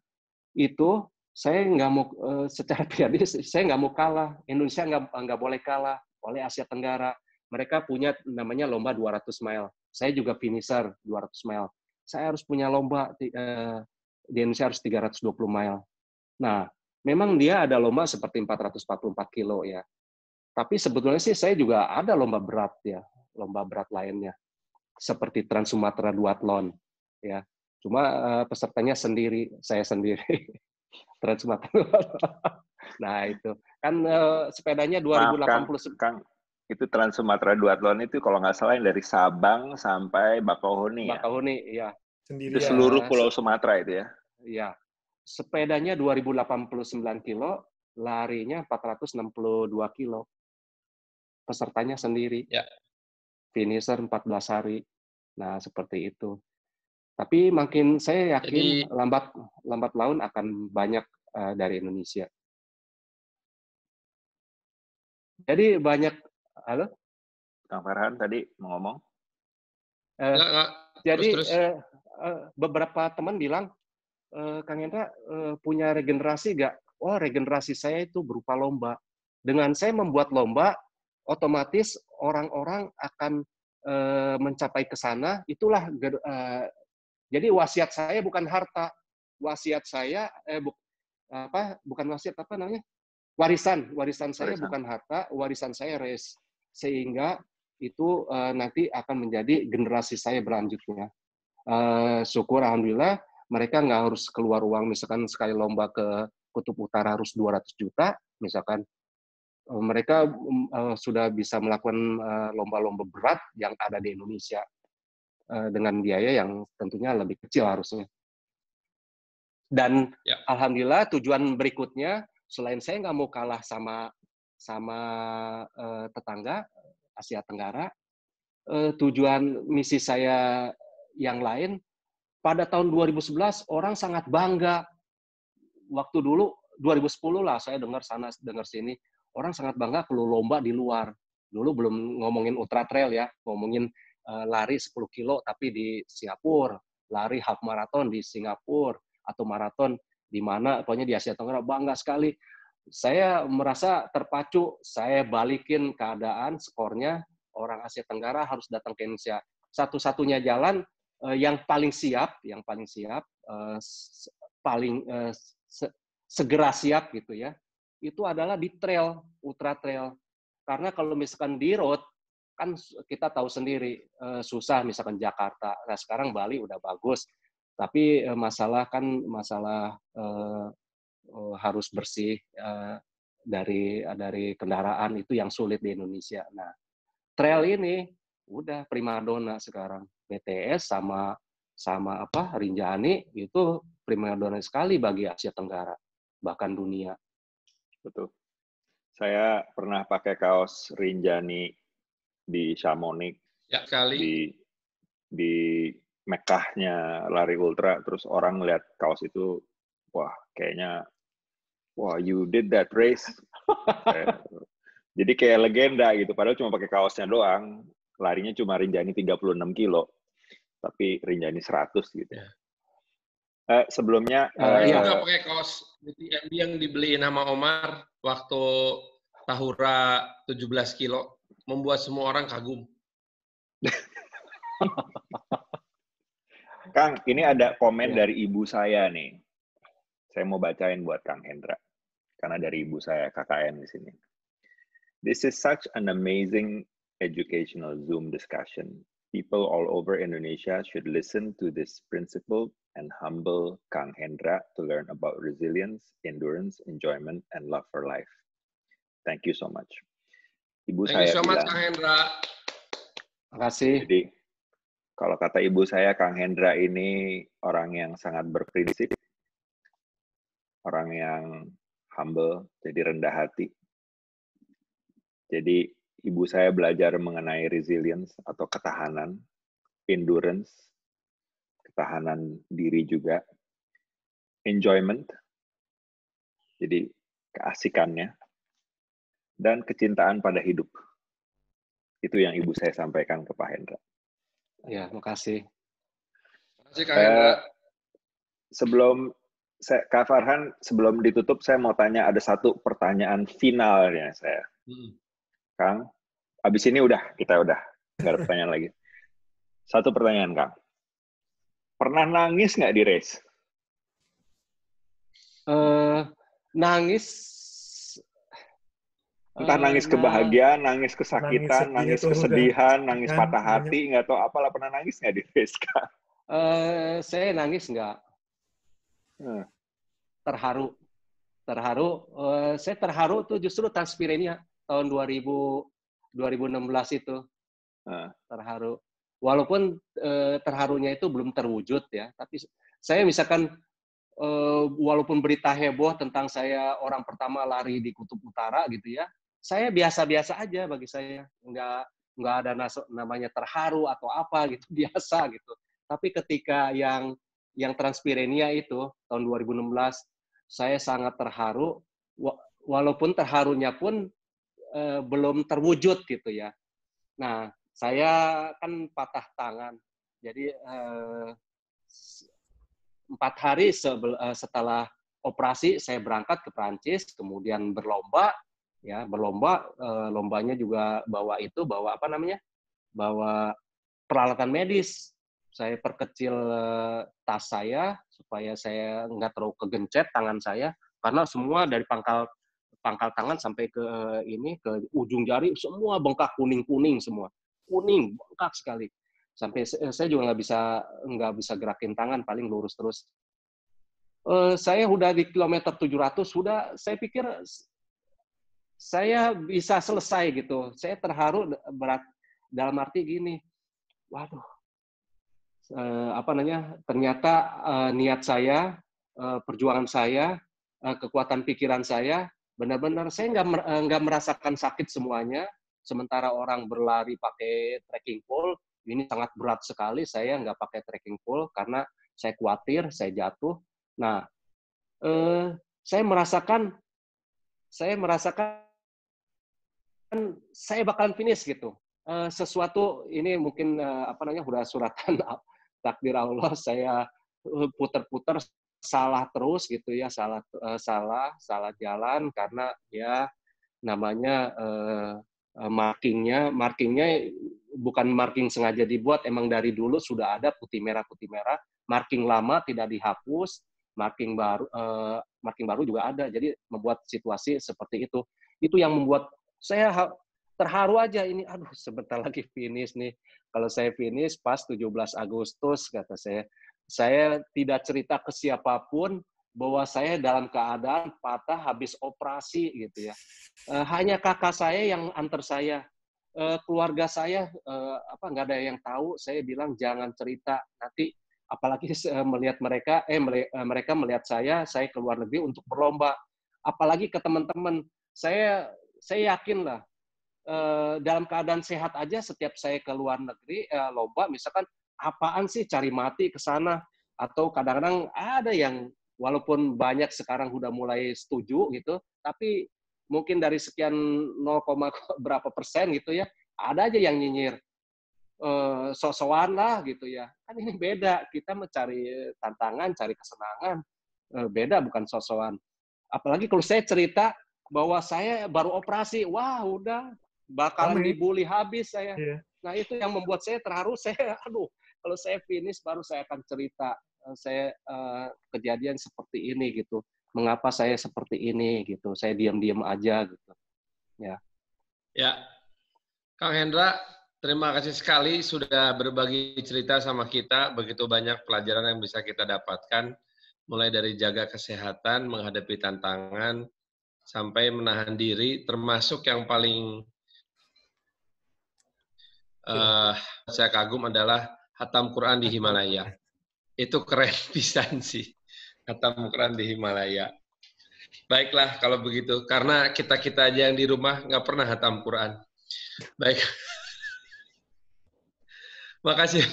[SPEAKER 4] itu saya nggak mau eh, secara pribadi saya nggak mau kalah. Indonesia nggak nggak boleh kalah oleh Asia Tenggara. Mereka punya namanya lomba 200 mile. Saya juga finisher 200 mile. Saya harus punya lomba di Indonesia harus 320 mile. Nah, memang dia ada lomba seperti 444 kilo ya. Tapi sebetulnya sih saya juga ada lomba berat ya, lomba berat lainnya seperti Trans Sumatera Duathlon ya. Cuma uh, pesertanya sendiri, saya sendiri. Trans Sumatera Nah, itu. Kan uh, sepedanya 2080 Maaf, puluh Kang, itu Trans Sumatera Duathlon itu kalau nggak salah yang dari Sabang sampai Bakauheni ya. Bakauheni, ya.
[SPEAKER 2] Sendiri. Itu ya. seluruh Pulau
[SPEAKER 4] Sumatera itu ya. ya Sepedanya 2089 kilo, larinya 462 kilo. Pesertanya sendiri. Ya finisher 14 hari. Nah, seperti itu. Tapi makin saya yakin Jadi, lambat lambat laun akan banyak uh, dari Indonesia.
[SPEAKER 2] Jadi banyak halo Kang Farhan tadi mau ngomong. uh, nah, jadi terus, terus. Uh, uh, eh, beberapa
[SPEAKER 4] teman bilang uh, Kang Hendra uh, punya regenerasi gak? Oh regenerasi saya itu berupa lomba. Dengan saya membuat lomba, otomatis orang-orang akan e, mencapai ke sana. Itulah e, jadi wasiat saya bukan harta, wasiat saya eh bu, apa bukan wasiat apa namanya? warisan, warisan saya warisan. bukan harta, warisan saya res sehingga itu e, nanti akan menjadi generasi saya berlanjutnya. syukur alhamdulillah mereka nggak harus keluar uang misalkan sekali lomba ke kutub utara harus 200 juta misalkan Eh, mereka mm, eh, sudah bisa melakukan eh, lomba-lomba berat yang ada di Indonesia dengan biaya yang tentunya lebih kecil harusnya. Dan ya. alhamdulillah tujuan berikutnya selain saya nggak mau kalah sama sama uh, tetangga Asia Tenggara, uh, tujuan misi saya yang lain pada tahun 2011 orang sangat bangga waktu dulu 2010 lah saya dengar sana dengar sini orang sangat bangga perlu lomba di luar. Dulu belum ngomongin ultra trail ya, ngomongin uh, lari 10 kilo tapi di Singapura, lari half marathon di Singapura atau maraton di mana pokoknya di Asia Tenggara bangga sekali. Saya merasa terpacu, saya balikin keadaan skornya orang Asia Tenggara harus datang ke Indonesia. Satu-satunya jalan uh, yang paling siap, yang paling siap, uh, paling uh, se segera siap gitu ya, itu adalah di trail, ultra trail. Karena kalau misalkan di road, kan kita tahu sendiri eh, susah misalkan Jakarta. Nah sekarang Bali udah bagus, tapi eh, masalah kan masalah eh, oh, harus bersih dari dari kendaraan itu yang sulit di Indonesia. Nah trail ini udah primadona sekarang BTS sama sama apa Rinjani itu primadona sekali bagi Asia Tenggara bahkan dunia betul.
[SPEAKER 1] Saya pernah pakai kaos Rinjani di Chamonix.
[SPEAKER 3] Ya kali. Di
[SPEAKER 1] di Mekahnya lari ultra, terus orang melihat kaos itu, wah kayaknya, wah you did that race. Jadi kayak legenda gitu, padahal cuma pakai kaosnya doang. Larinya cuma Rinjani 36 kilo, tapi Rinjani 100 gitu. Ya. Uh, sebelumnya uh, ya. juga
[SPEAKER 3] pakai kaos BTMB yang dibeliin nama Omar waktu Tahura 17 kilo membuat semua orang kagum.
[SPEAKER 1] Kang, ini ada komen ya. dari ibu saya nih. Saya mau bacain buat Kang Hendra. Karena dari ibu saya KKN di sini. This is such an amazing educational Zoom discussion people all over Indonesia should listen to this principled and humble Kang Hendra to learn about resilience, endurance, enjoyment, and love for life. Thank you so much. Ibu Thank saya you so much, Kang Hendra. Makasih. Jadi, kalau kata ibu saya, Kang Hendra ini orang yang sangat berprinsip, orang yang humble, jadi rendah hati. Jadi ibu saya belajar mengenai resilience atau ketahanan, endurance, ketahanan diri juga, enjoyment, jadi keasikannya, dan kecintaan pada hidup. Itu yang ibu saya sampaikan ke Pak Hendra. Ya, makasih. Terima
[SPEAKER 2] kasih Kak Hendra. Eh,
[SPEAKER 1] sebelum saya, Kak Farhan, sebelum ditutup, saya mau tanya ada satu pertanyaan finalnya saya. Hmm. Kang. Abis ini udah, kita udah. Nggak ada pertanyaan lagi. Satu pertanyaan, Kang. Pernah nangis nggak di race? Uh, nangis entah eh, nangis nah, kebahagiaan,
[SPEAKER 4] nangis kesakitan, nangis, nangis kesedihan, udah. Kan? nangis patah hati,
[SPEAKER 1] nggak tahu apalah pernah nangis nggak di race,
[SPEAKER 4] Uh, saya nangis nggak. Hmm. Terharu, terharu. Uh, saya terharu tuh justru transpirenya tahun 2000 2016 itu uh. terharu walaupun eh, terharunya itu belum terwujud ya tapi saya misalkan eh, walaupun berita heboh tentang saya orang pertama lari di kutub utara gitu ya saya biasa-biasa aja bagi saya nggak nggak ada namanya terharu atau apa gitu biasa gitu tapi ketika yang yang Transpirenia itu tahun 2016 saya sangat terharu walaupun terharunya pun eh, belum terwujud gitu ya. Nah, saya kan patah tangan, jadi eh, empat hari sebel, eh, setelah operasi saya berangkat ke Prancis, kemudian berlomba, ya berlomba, eh, lombanya juga bawa itu, bawa apa namanya, bawa peralatan medis. Saya perkecil eh, tas saya supaya saya nggak terlalu kegencet tangan saya karena semua dari pangkal pangkal tangan sampai ke ini ke ujung jari semua bengkak kuning-kuning semua. Kuning bengkak sekali. Sampai eh, saya juga nggak bisa nggak bisa gerakin tangan paling lurus terus. Uh, saya udah di kilometer 700 sudah saya pikir saya bisa selesai gitu. Saya terharu berat dalam arti gini. Waduh. Uh, apa namanya? Ternyata uh, niat saya, uh, perjuangan saya, kekuatan pikiran saya benar-benar saya nggak eh, nggak merasakan sakit semuanya sementara orang berlari pakai trekking pole ini sangat berat sekali saya nggak pakai trekking pole karena saya khawatir saya jatuh nah eh, saya merasakan saya merasakan saya bakalan finish gitu eh, sesuatu ini mungkin eh, apa namanya sudah suratan takdir Allah saya eh, putar-putar salah terus gitu ya salah uh, salah salah jalan karena ya namanya uh, markingnya markingnya bukan marking sengaja dibuat emang dari dulu sudah ada putih merah putih merah marking lama tidak dihapus marking baru uh, marking baru juga ada jadi membuat situasi seperti itu itu yang membuat saya terharu aja ini aduh sebentar lagi finish nih kalau saya finish pas 17 Agustus kata saya saya tidak cerita ke siapapun bahwa saya dalam keadaan patah habis operasi gitu ya. Eh, hanya kakak saya yang antar saya. Eh, keluarga saya e, apa nggak ada yang tahu. Saya bilang jangan cerita nanti apalagi melihat mereka eh mereka melihat saya saya keluar negeri untuk berlomba apalagi ke teman-teman saya saya yakin lah dalam keadaan sehat aja setiap saya ke luar negeri lomba misalkan apaan sih cari mati ke sana atau kadang-kadang ada yang walaupun banyak sekarang sudah mulai setuju gitu, tapi mungkin dari sekian 0, berapa persen gitu ya, ada aja yang nyinyir. E, eh, sosokan lah gitu ya. Kan ini beda, kita mencari tantangan, cari kesenangan. E, beda bukan sosokan. Apalagi kalau saya cerita bahwa saya baru operasi, wah udah bakal dibully habis saya. Iya. Nah itu yang membuat saya terharu, saya aduh kalau saya finish baru saya akan cerita eh, saya uh, kejadian seperti ini gitu mengapa saya seperti ini gitu saya diam-diam aja gitu
[SPEAKER 3] ya ya Kang Hendra terima kasih sekali sudah berbagi cerita sama kita begitu banyak pelajaran yang bisa kita dapatkan mulai dari jaga kesehatan menghadapi tantangan sampai menahan diri termasuk yang paling uh, saya kagum adalah Hatam Quran di Himalaya. Itu keren pisan sih. Hatam Quran di Himalaya. Baiklah kalau begitu. Karena kita-kita aja yang di rumah nggak pernah hatam Quran. Baik. Makasih.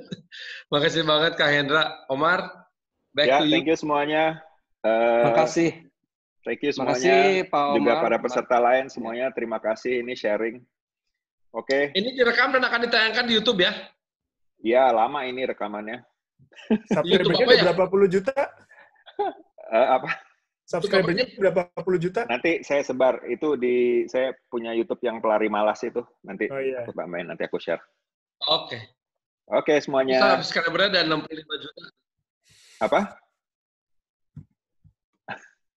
[SPEAKER 3] Makasih banget Kak Hendra. Omar,
[SPEAKER 1] back ya, to you. thank you semuanya. Uh, Makasih. Thank you semuanya. Makasih, Pak Omar. Juga para peserta lain semuanya terima kasih ini sharing. Oke. Okay. Ini direkam dan
[SPEAKER 3] akan ditayangkan di YouTube ya.
[SPEAKER 1] Iya, lama ini rekamannya.
[SPEAKER 3] Subscribernya ya?
[SPEAKER 1] berapa puluh juta? uh, apa? Subscribernya berapa puluh juta? Nanti saya sebar itu di saya punya YouTube yang pelari malas itu nanti oh, iya. aku main nanti aku share. Oke. Okay. Oke okay, semuanya.
[SPEAKER 3] Subscribernya ada lima juta. Apa?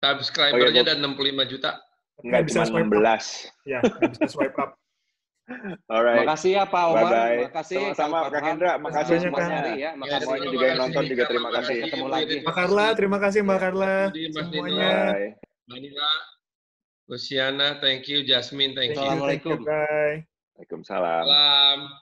[SPEAKER 3] Subscribernya oh, iya, ada lima juta. Enggak, cuma 16. Iya, bisa swipe up. Alright. Makasih ya
[SPEAKER 6] Pak
[SPEAKER 1] Omar. Makasih sama-sama Kak Hendra. Makasih semuanya ya. Makasih semuanya juga yang nonton juga terima kasih.
[SPEAKER 5] Ketemu lagi. Mbak Karla, terima kasih Mbak Karla.
[SPEAKER 2] Semuanya.
[SPEAKER 3] Manila, Luciana, thank you. Jasmine, thank you. Assalamualaikum. Bye. Waalaikumsalam.